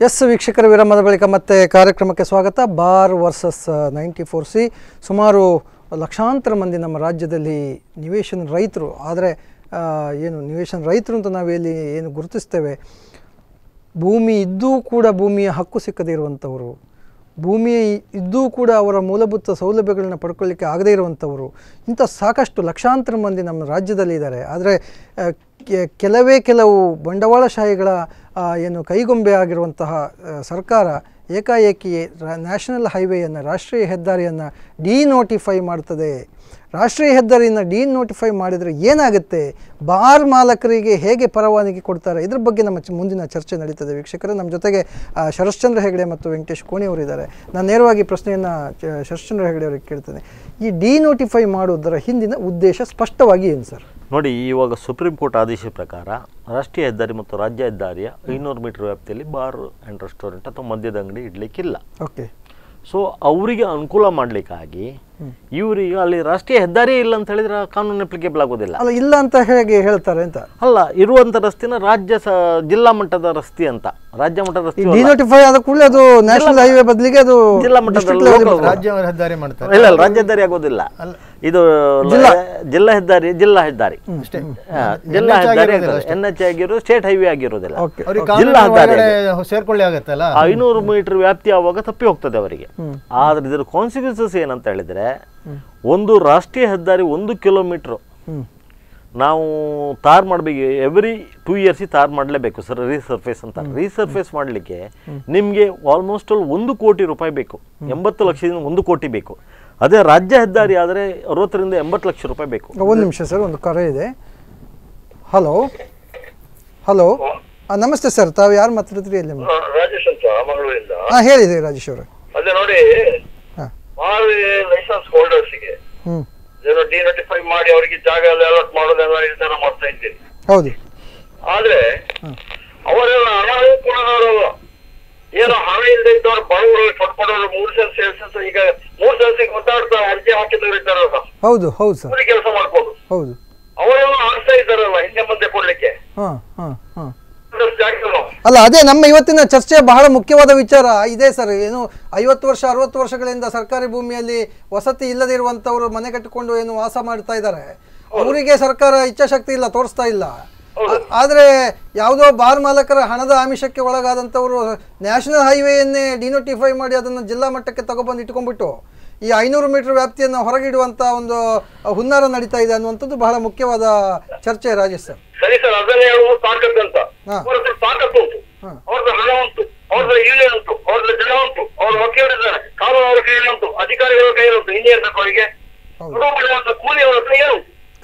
A: ಎಸ್ ವೀಕ್ಷಕರ ವಿರಾಮದ ಬಳಿಕ ಮತ್ತೆ ಕಾರ್ಯಕ್ರಮಕ್ಕೆ ಸ್ವಾಗತ bar versus ninety four C ಸುಮಾರು ಲಕ್ಷಾಂತರ ಮಂದಿ ನಮ್ಮ ರಾಜ್ಯದಲ್ಲಿ ನಿವೇಶನ ರೈತರು ಆದರೆ ಏನು ನಿವೇಶನ ರೈತರು ಅಂತ ನಾವು ಇಲ್ಲಿ ಏನು ಗುರುತಿಸ್ತೇವೆ ಭೂಮಿ ಇದ್ದೂ ಕೂಡ ಭೂಮಿಯ ಹಕ್ಕು ಸಿಕ್ಕದೇ ಇರುವಂಥವರು ಭೂಮಿ ಇದ್ದೂ ಕೂಡ ಅವರ ಮೂಲಭೂತ ಸೌಲಭ್ಯಗಳನ್ನ ಪಡ್ಕೊಳ್ಳಿಕ್ಕೆ ಆಗದೇ ಇರುವಂಥವರು ಇಂಥ ಸಾಕಷ್ಟು ಲಕ್ಷಾಂತರ ಮಂದಿ ನಮ್ಮ ರಾಜ್ಯದಲ್ಲಿ ಇದ್ದಾರೆ ಆದರೆ ಕೆಲವೇ ಕೆಲವು ಬಂಡವಾಳಶಾಹಿಗಳ ಏನು ಕೈಗೊಂಬೆ ಆಗಿರುವಂತಹ ಸರ್ಕಾರ ಏಕಾಏಕಿ ನ್ಯಾಷನಲ್ ಹೈವೇಯನ್ನು ರಾಷ್ಟ್ರೀಯ ಹೆದ್ದಾರಿಯನ್ನು ಡಿನೋಟಿಫೈ ಮಾಡ್ತದೆ ರಾಷ್ಟ್ರೀಯ ಹೆದ್ದಾರಿಯನ್ನು ನೋಟಿಫೈ ಮಾಡಿದರೆ ಏನಾಗುತ್ತೆ ಬಾರ್ ಮಾಲಕರಿಗೆ ಹೇಗೆ ಪರವಾನಗಿ ಕೊಡ್ತಾರೆ ಇದ್ರ ಬಗ್ಗೆ ನಮ್ಮ ಮುಂದಿನ ಚರ್ಚೆ ನಡೀತದೆ ವೀಕ್ಷಕರು ನಮ್ಮ ಜೊತೆಗೆ ಶರಶ್ಚಂದ್ರ ಹೆಗಡೆ ಮತ್ತು ವೆಂಕಟೇಶ್ ಇದ್ದಾರೆ ನಾನು ನೇರವಾಗಿ ಪ್ರಶ್ನೆಯನ್ನು ಶರಶ್ಚಂದ್ರ ಹೆಗಡೆ ಅವರಿಗೆ ಕೇಳ್ತೇನೆ ಈ ಡಿನೋಟಿಫೈ ಮಾಡುವುದರ ಹಿಂದಿನ ಉದ್ದೇಶ ಸ್ಪಷ್ಟವಾಗಿ ಏನು ಸರ್
C: ನೋಡಿ ಇವಾಗ ಸುಪ್ರೀಂ ಕೋರ್ಟ್ ಆದೇಶ ಪ್ರಕಾರ ರಾಷ್ಟ್ರೀಯ ಹೆದ್ದಾರಿ ಮತ್ತು ರಾಜ್ಯ ಹೆದ್ದಾರಿಯ ಐನೂರು ಮೀಟರ್ ವ್ಯಾಪ್ತಿಯಲ್ಲಿ ಬಾರ್ ಆ್ಯಂಡ್ ರೆಸ್ಟೋರೆಂಟ್ ಅಥವಾ ಮದ್ಯದ ಅಂಗಡಿ ಇಡ್ಲಿಕ್ಕಿಲ್ಲ ಓಕೆ ಸೊ ಅವರಿಗೆ ಅನುಕೂಲ ಮಾಡ್ಲಿಕ್ಕಾಗಿ ಇವರಿಗೆ ಅಲ್ಲಿ ರಾಷ್ಟ್ರೀಯ ಹೆದ್ದಾರಿ ಇಲ್ಲ ಅಂತ ಹೇಳಿದ್ರೆ ಕಾನೂನು ಅಪ್ಲಿಕೇಬಲ್ ಆಗೋದಿಲ್ಲ ಅಲ್ಲ
A: ಇಲ್ಲ ಅಂತ ಹೇಗೆ ಹೇಳ್ತಾರೆ ಅಂತ
C: ಅಲ್ಲ ಇರುವಂತ ರಸ್ತೆನ ರಾಜ್ಯ ಜಿಲ್ಲಾ ಮಟ್ಟದ ರಸ್ತೆ ಅಂತ ರಾಜ್ಯ ಮಟ್ಟದ ರಸ್ತೆ ಡಿನೋಟಿಫೈ
A: ಆದ ಕೂಡಲೇ ಅದು ನ್ಯಾಷನಲ್ ಹೈವೇ ಬದಲಿಗೆ ಅದು ಜಿಲ್ಲಾ ಮಟ್ಟದ
C: ರಾಜ್ಯ ಹೆದ್ದಾರಿ ಮಾಡ್ತಾರೆ ಇಲ್ಲ ರಾಜ್ಯ ಹೆದ್ದಾರಿ ಆಗೋದಿಲ್ಲ ಇದು ಜಿಲ್ಲಾ ಹೆದ್ದಾರಿ ಜಿಲ್ಲಾ ಹೆದ್ದಾರಿ ಜಿಲ್ಲಾ ಹೆದ್ದಾರಿ ಎನ್ ಎಚ್ ಆಗಿರೋ ಸ್ಟೇಟ್ ಹೈವೇ ಆಗಿರೋದಿಲ್ಲ ಜಿಲ್ಲಾ ಹೆದ್ದಾರಿ
B: ಸೇರ್ಕೊಳ್ಳಿ ಆಗುತ್ತಲ್ಲ ಐನೂರು
C: ಮೀಟರ್ ವ್ಯಾಪ್ತಿ ಆವಾಗ ತಪ್ಪಿ ಹೋಗ್ತದೆ ಅವರಿಗೆ ಆದ್ರೆ ಇದರ ಕಾನ್ಸಿಕ್ವೆನ್ಸಸ್ ಏನಂತ ಹೇಳಿದ್ರೆ ಒಂದು ರಾಷ್ಟ್ರೀಯ ಹೆದ್ದಾರಿ ಒಂದು ಕಿಲೋಮೀಟರ್ ನಾವು ತಾರ್ ಮಾಡಬೇಕು ಎವ್ರಿ ಟೂ ಇಯರ್ಸ್ ತಾರ್ ಮಾಡಲೇಬೇಕು ಸರ್ ರೀಸರ್ಫೇಸ್ ಅಂತ ರೀಸರ್ಫೇಸ್ ಮಾಡಲಿಕ್ಕೆ ನಿಮಗೆ ಆಲ್ಮೋಸ್ಟ್ ಅಲ್ಲಿ ಒಂದು ಕೋಟಿ ರೂಪಾಯಿ ಬೇಕು ಎಂಬತ್ತು ಲಕ್ಷದಿಂದ ಒಂದು ಕೋಟಿ ಬೇಕು ಅದೇ ರಾಜ್ಯ ಹೆದ್ದಾರಿ ಆದರೆ ಅರವತ್ತರಿಂದ ಎಂಬತ್ತು ಲಕ್ಷ ರೂಪಾಯಿ
A: ಬೇಕು ಒಂದು ನಿಮಿಷ ಸರ್ ಒಂದು ಕರೆ ಇದೆ ಹಲೋ ಹಲೋ ನಮಸ್ತೆ ಸರ್ ತಾವು ಯಾರು ಮಾತಾಡ್ತೀರಿ ಇಲ್ಲಿ
D: ರಾಜೇಶ್ ಅಂತ ಮಂಗಳೂರಿಂದ ಹಾ ಹೇಳಿದೆ ರಾಜೇಶ್ ಅವರೇ ಅದೇ ನೋಡಿ ಮಾರಿ ಲೈಸೆನ್ಸ್ ಹೋಲ್ಡರ್ಸ್ಗೆ ಡಿ ನೋಟಿಫೈ ಮಾಡಿ ಅವರಿಗೆ ಜಾಗ ಎಲ್ಲ ಅಲಾಟ್ ಮಾಡೋದೆಲ್ಲ ನಿರ್ಧಾರ ಮಾಡ್ತಾ ಇದ್ದೀನಿ ಹೌದು ಆದ್ರೆ ಅವರೆಲ್ಲ ಅನಾನುಕೂಲದವರಲ್ಲ ಏನೋ ಹಣ ಇಲ್ಲದೆ ಇದ್ದವ್ರು ಬಡವರು ಕೊಡ್ಕೊಡೋರು ಮೂರ್ ಸೆನ್ಸ್ ಈಗ ಮೂರ್ ಸೆನ್ಸಿಗೆ ಒದ್ದಾಡ್ತಾ ಅರ್ಜಿ ಹಾಕಿದ್ರು ಇದ್ದಾರಲ್ಲ ಹೌದು ಹೌದು ಸರ್ ಕೆಲಸ ಮಾಡ್ಬೋದು ಹೌದು ಅವರೆಲ್ಲ ಆಡ್ತಾ ಇದ್ದಾರಲ್ಲ ಹಿಂದೆ ಮುಂದೆ ಕೊಡ್ಲಿಕ್ಕೆ
A: ಅಲ್ಲ ಅದೇ ನಮ್ಮ ಇವತ್ತಿನ ಚರ್ಚೆ ಬಹಳ ಮುಖ್ಯವಾದ ವಿಚಾರ ಇದೆ ಸರ್ ಏನು ಐವತ್ತು ವರ್ಷ ಅರವತ್ತು ವರ್ಷಗಳಿಂದ ಸರ್ಕಾರಿ ಭೂಮಿಯಲ್ಲಿ ವಸತಿ ಇಲ್ಲದಿರುವಂತವರು ಮನೆ ಕಟ್ಟಿಕೊಂಡು ಏನು ವಾಸ ಮಾಡ್ತಾ ಇದ್ದಾರೆ ಅವರಿಗೆ ಸರ್ಕಾರ ಇಚ್ಛಾಶಕ್ತಿ ಇಲ್ಲ ತೋರಿಸ್ತಾ ಇಲ್ಲ ಆದ್ರೆ ಯಾವುದೋ ಬಾರ್ ಮಾಲಕರ ಹಣದ ಆಮಿಷಕ್ಕೆ ಒಳಗಾದಂತವರು ನ್ಯಾಷನಲ್ ಹೈವೇಯನ್ನೇ ಡಿನೋಟಿಫೈ ಮಾಡಿ ಅದನ್ನು ಜಿಲ್ಲಾ ಮಟ್ಟಕ್ಕೆ ತಗೊಬಂದು ಇಟ್ಕೊಂಡ್ಬಿಟ್ಟು ಈ ಐನೂರು ಮೀಟರ್ ವ್ಯಾಪ್ತಿಯನ್ನು ಹೊರಗಿಡುವಂತ ಒಂದು ಹುನ್ನಾರ ನಡೀತಾ ಇದೆ ಅನ್ನುವಂಥದ್ದು ಬಹಳ ಮುಖ್ಯವಾದ ಚರ್ಚೆ ರಾಜೇಶ್ ಸರ್ ಸರಿ ಸರ್ ಅದನ್ನೇ ಅವರ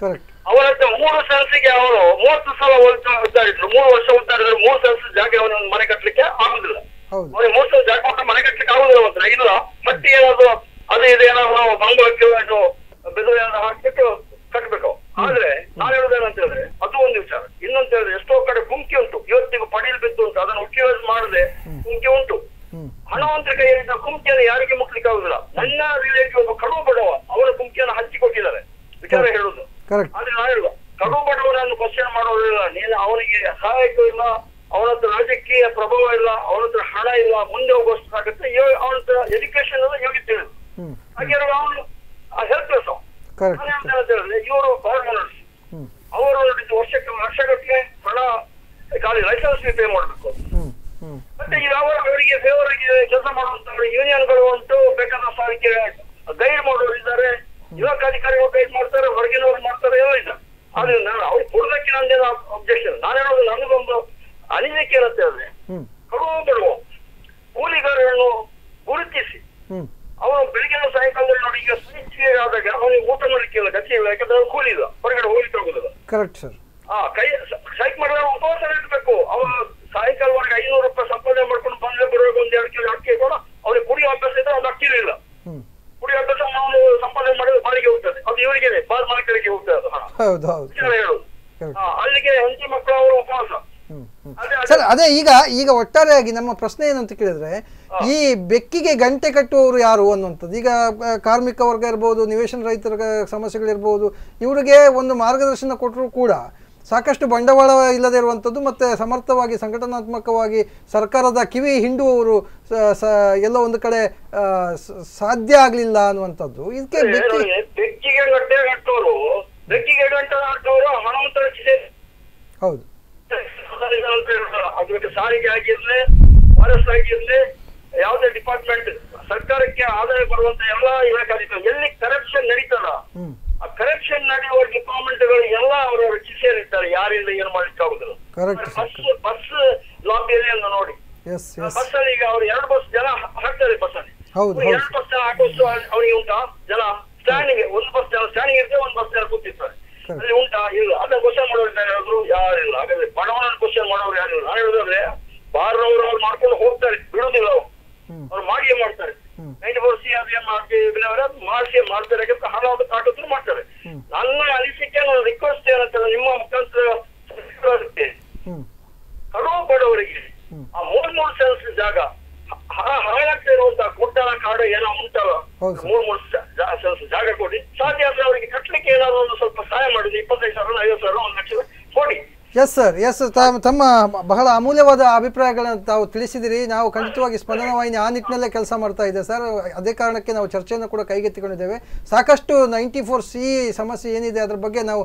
D: ಕರೆಕ್ಟ್ ಅವರ ಮೂರು ಸೆನ್ಸಿಗೆ ಅವರು ಮೂವತ್ತು ಸಲ ಉದ್ದಾರಿದ್ರು ಮೂರು ವರ್ಷ ಉದ್ದಾರಿದ್ರು ಮೂರು ಸೆನ್ಸ್ ಜಾಗ ಅವನ ಮನೆ ಕಟ್ಟಲಿಕ್ಕೆ ಆಗುದಿಲ್ಲ ಅವನಿಗೆ ಮೂರು ಸಲ ಜಾಗ ಕೊಟ್ಟರೆ ಮನೆ ಕಟ್ಟಲಿಕ್ಕೆ ಆಗುದಿಲ್ಲ ಅಂತ ಇಲ್ಲ ಮತ್ತೆ ಏನಾದ್ರು ಅದು ಇದು ಏನಾದ್ರು ಅದು ಏನು ಬೆದು ಏನಾದ್ರು ಹಾಕ್ಲಿಕ್ಕೆ ಕಟ್ಟಬೇಕು ಆದ್ರೆ ನಾನು ಹೇಳುದೇನಂತ ಹೇಳಿದ್ರೆ ಅದು ಒಂದು ವಿಚಾರ ಇನ್ನೊಂದು ಹೇಳಿದ್ರೆ ಎಷ್ಟೋ ಕಡೆ ಕುಂಕಿ ಉಂಟು ಇವತ್ತಿಗೂ ಪಡೀಲ್ ಬಿದ್ದು ಉಂಟು ಅದನ್ನು ಉಪಯೋಗ ಮಾಡದೆ ಕುಂಕಿ ಉಂಟು ಹಣವಂತರ ಕೈಯಲ್ಲಿ ಕುಂಕಿಯನ್ನು ಯಾರಿಗೆ ಮುಟ್ಲಿಕ್ಕೆ ಆಗುದಿಲ್ಲ ನನ್ನ ರಿಲೇಟಿವ್ ಒಬ್ಬ ಕಡುವ ಬಡವ ಅವರ ಕುಂಕಿಯನ್ನು ಹಂಚಿಕೊಟ್ಟಿದ್ದಾರೆ ವಿಚಾರ ಹೇಳುದು ಕರೆಕ್ಟ್ ತಗೊಂಡ್ಬಿಟ್ಟವರನ್ನು ಕ್ವಶನ್ ಮಾಡೋದಿಲ್ಲ ನೀನು ಅವನಿಗೆ ಸಹಾಯಕ ಇಲ್ಲ ಅವನ ಹತ್ರ ರಾಜಕೀಯ ಪ್ರಭಾವ ಇಲ್ಲ ಅವನ ಹತ್ರ ಹಣ ಇಲ್ಲ ಮುಂದೆ ಆಗುತ್ತೆ ಅವನ ಹತ್ರ ಎಜುಕೇಶನ್ ಎಲ್ಲ ಯೋಗ್ಯ ತಿಳಿದು ಹಾಗೆ ಅವನು ಹೆಲ್ಪ್ಲೆಸ್ ಇವರು ಫಾರ್ಮರ್ಸ್ ಅವರು ವರ್ಷಕ್ಕೆ ವರ್ಷಗಟ್ಟಲೆ ಹಣ ಖಾಲಿ ಲೈಸೆನ್ಸ್ ಪೇ ಮಾಡಬೇಕು ಮತ್ತೆ ಯಾವ ಅವರಿಗೆ ಫೇವರ್ ಆಗಿ ಕೆಲಸ ಮಾಡುವಂತ ಯೂನಿಯನ್ಗಳು ಉಂಟು ಬೇಕಾದ ಸಾಲಕ್ಕೆ ಗೈಡ್ ಮಾಡೋರು ಇದ್ದಾರೆ ಇಲಾಖಾಧಿಕಾರಿಗಳು ಅಧಿಕಾರಿಗಳು ಗೈಡ್ ಮಾಡ್ತಾರೆ ಹೊರಗಿನವ್ರು ಮಾಡ್ತಾರೆ ಏನೋ ಇಲ್ಲ ಆದ್ರೆ ನಾನು ಅವ್ರು ಕೊಡೋದಕ್ಕೆ ನಂದೇನು ಅಬ್ಜೆಕ್ಷನ್ ನಾನು ಹೇಳೋದು ನನಗೊಂದು ಅನಿಮಿಕೆ ಏನಂತ ಅದೇ ಕಡುವ ಬಿಡುವ ಕೂಲಿಗಾರರನ್ನು ಗುರುತಿಸಿ ಅವನು ಬೆಳಿಗ್ಗೆ ಸಾಯಂಕಾಲ ನೋಡಿ ಈಗ ಸುನಿಶ್ಚಿಗೆ ಆದಾಗ ಅವನಿಗೆ ಊಟ ಮಾಡಲಿಕ್ಕೆ ಗತಿ ಇಲ್ಲ ಯಾಕಂದ್ರೆ ಅವ್ನು ಕೂಲಿ ಇಲ್ಲ ಹೊರಗಡೆ ಹೋಗಿ ತಗೋದಿಲ್ಲ ಕರೆಕ್ಟ್ ಹಾ ಕೈ ಸೈಕ್ ಮಾಡಿದ್ರೆ ಉಪವಾಸ ಇರ್ಬೇಕು ಅವ ಸಾಯಂಕಾಲವರೆಗೆ ಐನೂರು ರೂಪಾಯಿ ಸಂಪಾದನೆ ಮಾಡ್ಕೊಂಡು ಬಂದ್ರೆ ಬರುವಾಗ ಒಂದ್ ಎರಡು ಕಿಲೋ ಅಕ್ಕಿ ಕೂಡ ಅವ್ರಿಗೆ ಕುಡಿಯೋ ಅಭ್ಯಾಸ ಇದ್ರೆ ಅವ್ನು ಅಕ್ಕಿ ಇಲ್ಲ ಕುಡಿಯುವಂತ ಅದು ಇವರಿಗೆ ಅಲ್ಲಿಗೆ ಹೆಂಚಿ ಅವರು ಸರ್ ಅದೇ ಈಗ
A: ಈಗ ಒಟ್ಟಾರೆಯಾಗಿ ನಮ್ಮ ಪ್ರಶ್ನೆ ಏನಂತ ಕೇಳಿದ್ರೆ ಈ ಬೆಕ್ಕಿಗೆ ಗಂಟೆ ಕಟ್ಟುವವರು ಯಾರು ಅನ್ನುವಂಥದ್ದು ಈಗ ಕಾರ್ಮಿಕ ವರ್ಗ ಇರ್ಬೋದು ನಿವೇಶನ ರೈತರ ಸಮಸ್ಯೆಗಳಿರ್ಬೋದು ಇವರಿಗೆ ಒಂದು ಮಾರ್ಗದರ್ಶನ ಕೊಟ್ಟರು ಕೂಡ ಸಾಕಷ್ಟು ಬಂಡವಾಳ ಇಲ್ಲದೇ ಇರುವಂಥದ್ದು ಮತ್ತು ಸಮರ್ಥವಾಗಿ ಸಂಘಟನಾತ್ಮಕವಾಗಿ ಸರ್ಕಾರದ ಕಿವಿ ಹಿಂಡುವವರು ಸ ಎಲ್ಲೋ ಒಂದು ಕಡೆ ಸಾಧ್ಯ ಆಗಲಿಲ್ಲ ಅನ್ನುವಂಥದ್ದು ಇದಕ್ಕೆ
D: ಹೌದು ಸಾರಿಗೆ ಆಗಿರ್ಲಿ ಯಾವುದೇ ಡಿಪಾರ್ಟ್ಮೆಂಟ್ ಸರ್ಕಾರಕ್ಕೆ ಆದಾಯ ಬರುವಂತ ಎಲ್ಲಾ ಇಲಾಖೆ ಎಲ್ಲಿ ಕರಪ್ಷನ್ ನಡೀತದ ಕರೆಕ್ಷನ್ ನಡೆಯುವ ಗಳು ಎಲ್ಲ ಅವರವರ ಕಿಸೇರಿರ್ತಾರೆ ಯಾರಿಂದ ಏನು ಮಾಡ್ಲಿಕ್ಕೆ ಆಗುದಿಲ್ಲ ಬಸ್ ಬಸ್ ಅಂತ ನೋಡಿ ಬಸ್ ಅಲ್ಲಿ ಈಗ ಅವ್ರು ಎರಡು ಬಸ್ ಜನ ಹಾಕ್ತಾರೆ ಬಸ್ ಅಲ್ಲಿ ಎರಡು ಬಸ್ ಜನ ಹಾಕೋಷ್ಟು ಅವನಿಗೆ ಉಂಟಾ ಜನ ಸ್ಟ್ಯಾಂಡಿಂಗ್ ಒಂದು ಬಸ್ ಜನ ಸ್ಟ್ಯಾಂಡಿಂಗ್ ಇರ್ತದೆ ಒಂದು ಬಸ್ ಜನ ಕೂತಿರ್ತಾರೆ ಅಲ್ಲಿ ಉಂಟಾ ಇಲ್ಲ ಅದನ್ನ ಕ್ವಶನ್ ಮಾಡೋರು ಯಾರು ಯಾರಿಲ್ಲ ಹಾಗಾದ್ರೆ ಬಡವನ ಕ್ವಶನ್ ಮಾಡೋರು ಯಾರಿಲ್ಲ ನಾನು ಹೇಳಿದ್ರೆ ಬಾರ್ ಅವ್ರು ಮಾಡ್ಕೊಂಡು ಹೋಗ್ತಾರೆ ಬಿಡುದಿಲ್ಲ ಅವ್ರು ಅವ್ರು ಮಾಡಿಯೇ ಮಾಡ್ತಾರೆ ninety four C R M ಅವರ ಮಾಡಿಸಿ ಯಾಕಂದ್ರೆ ಹಣ ಕಾಟೋದ್ರು ಮಾಡ್ತಾರೆ ನನ್ನ ಅನಿಸಿಕೆ ನಾನು ರಿಕ್ವೆಸ್ಟ್ ಏನಂತ ನಿಮ್ಮ ಮುಖಾಂತರ ಕಡು ಬಡವರಿಗೆ ಆ ಮೂರ್ ಮೂರು ಸೆನ್ಸ್ ಜಾಗ ಹಾಳಾಗ್ತಾ ಇರುವಂತ ಕೊಟ್ಟಣ ಕಾಡು ಏನೋ ಉಂಟಲ್ಲ ಮೂರ್ ಮೂರು ಸೆನ್ಸ್ ಜಾಗ ಕೊಡಿ ಸಾಧ್ಯ ಆದ್ರೆ ಅವರಿಗೆ ಕಟ್ಲಿಕ್ಕೆ ಏನಾದ್ರು ಒಂದು ಸ್ವಲ್ಪ ಸಹಾಯ ಮಾಡಿದ್ರೆ ಇಪ್ಪತ್ತೈದು ಸಾವಿರ
A: ಐವತ್ತು ಸಾವಿರ ಒಂದು ಲಕ್ಷ ಕೊಡಿ ಎಸ್ ಸರ್ ಎಸ್ ತಮ್ಮ ತಮ್ಮ ಬಹಳ ಅಮೂಲ್ಯವಾದ ಅಭಿಪ್ರಾಯಗಳನ್ನು ತಾವು ತಿಳಿಸಿದಿರಿ ನಾವು ಖಂಡಿತವಾಗಿ ಸ್ಪಂದನ ವಾಹಿನಿ ಆ ನಿಟ್ಟಿನಲ್ಲೇ ಕೆಲಸ ಮಾಡ್ತಾ ಇದೆ ಸರ್ ಅದೇ ಕಾರಣಕ್ಕೆ ನಾವು ಚರ್ಚೆಯನ್ನು ಕೂಡ ಕೈಗೆತ್ತಿಕೊಂಡಿದ್ದೇವೆ ಸಾಕಷ್ಟು ನೈಂಟಿ ಫೋರ್ ಸಿ ಸಮಸ್ಯೆ ಏನಿದೆ ಅದರ ಬಗ್ಗೆ ನಾವು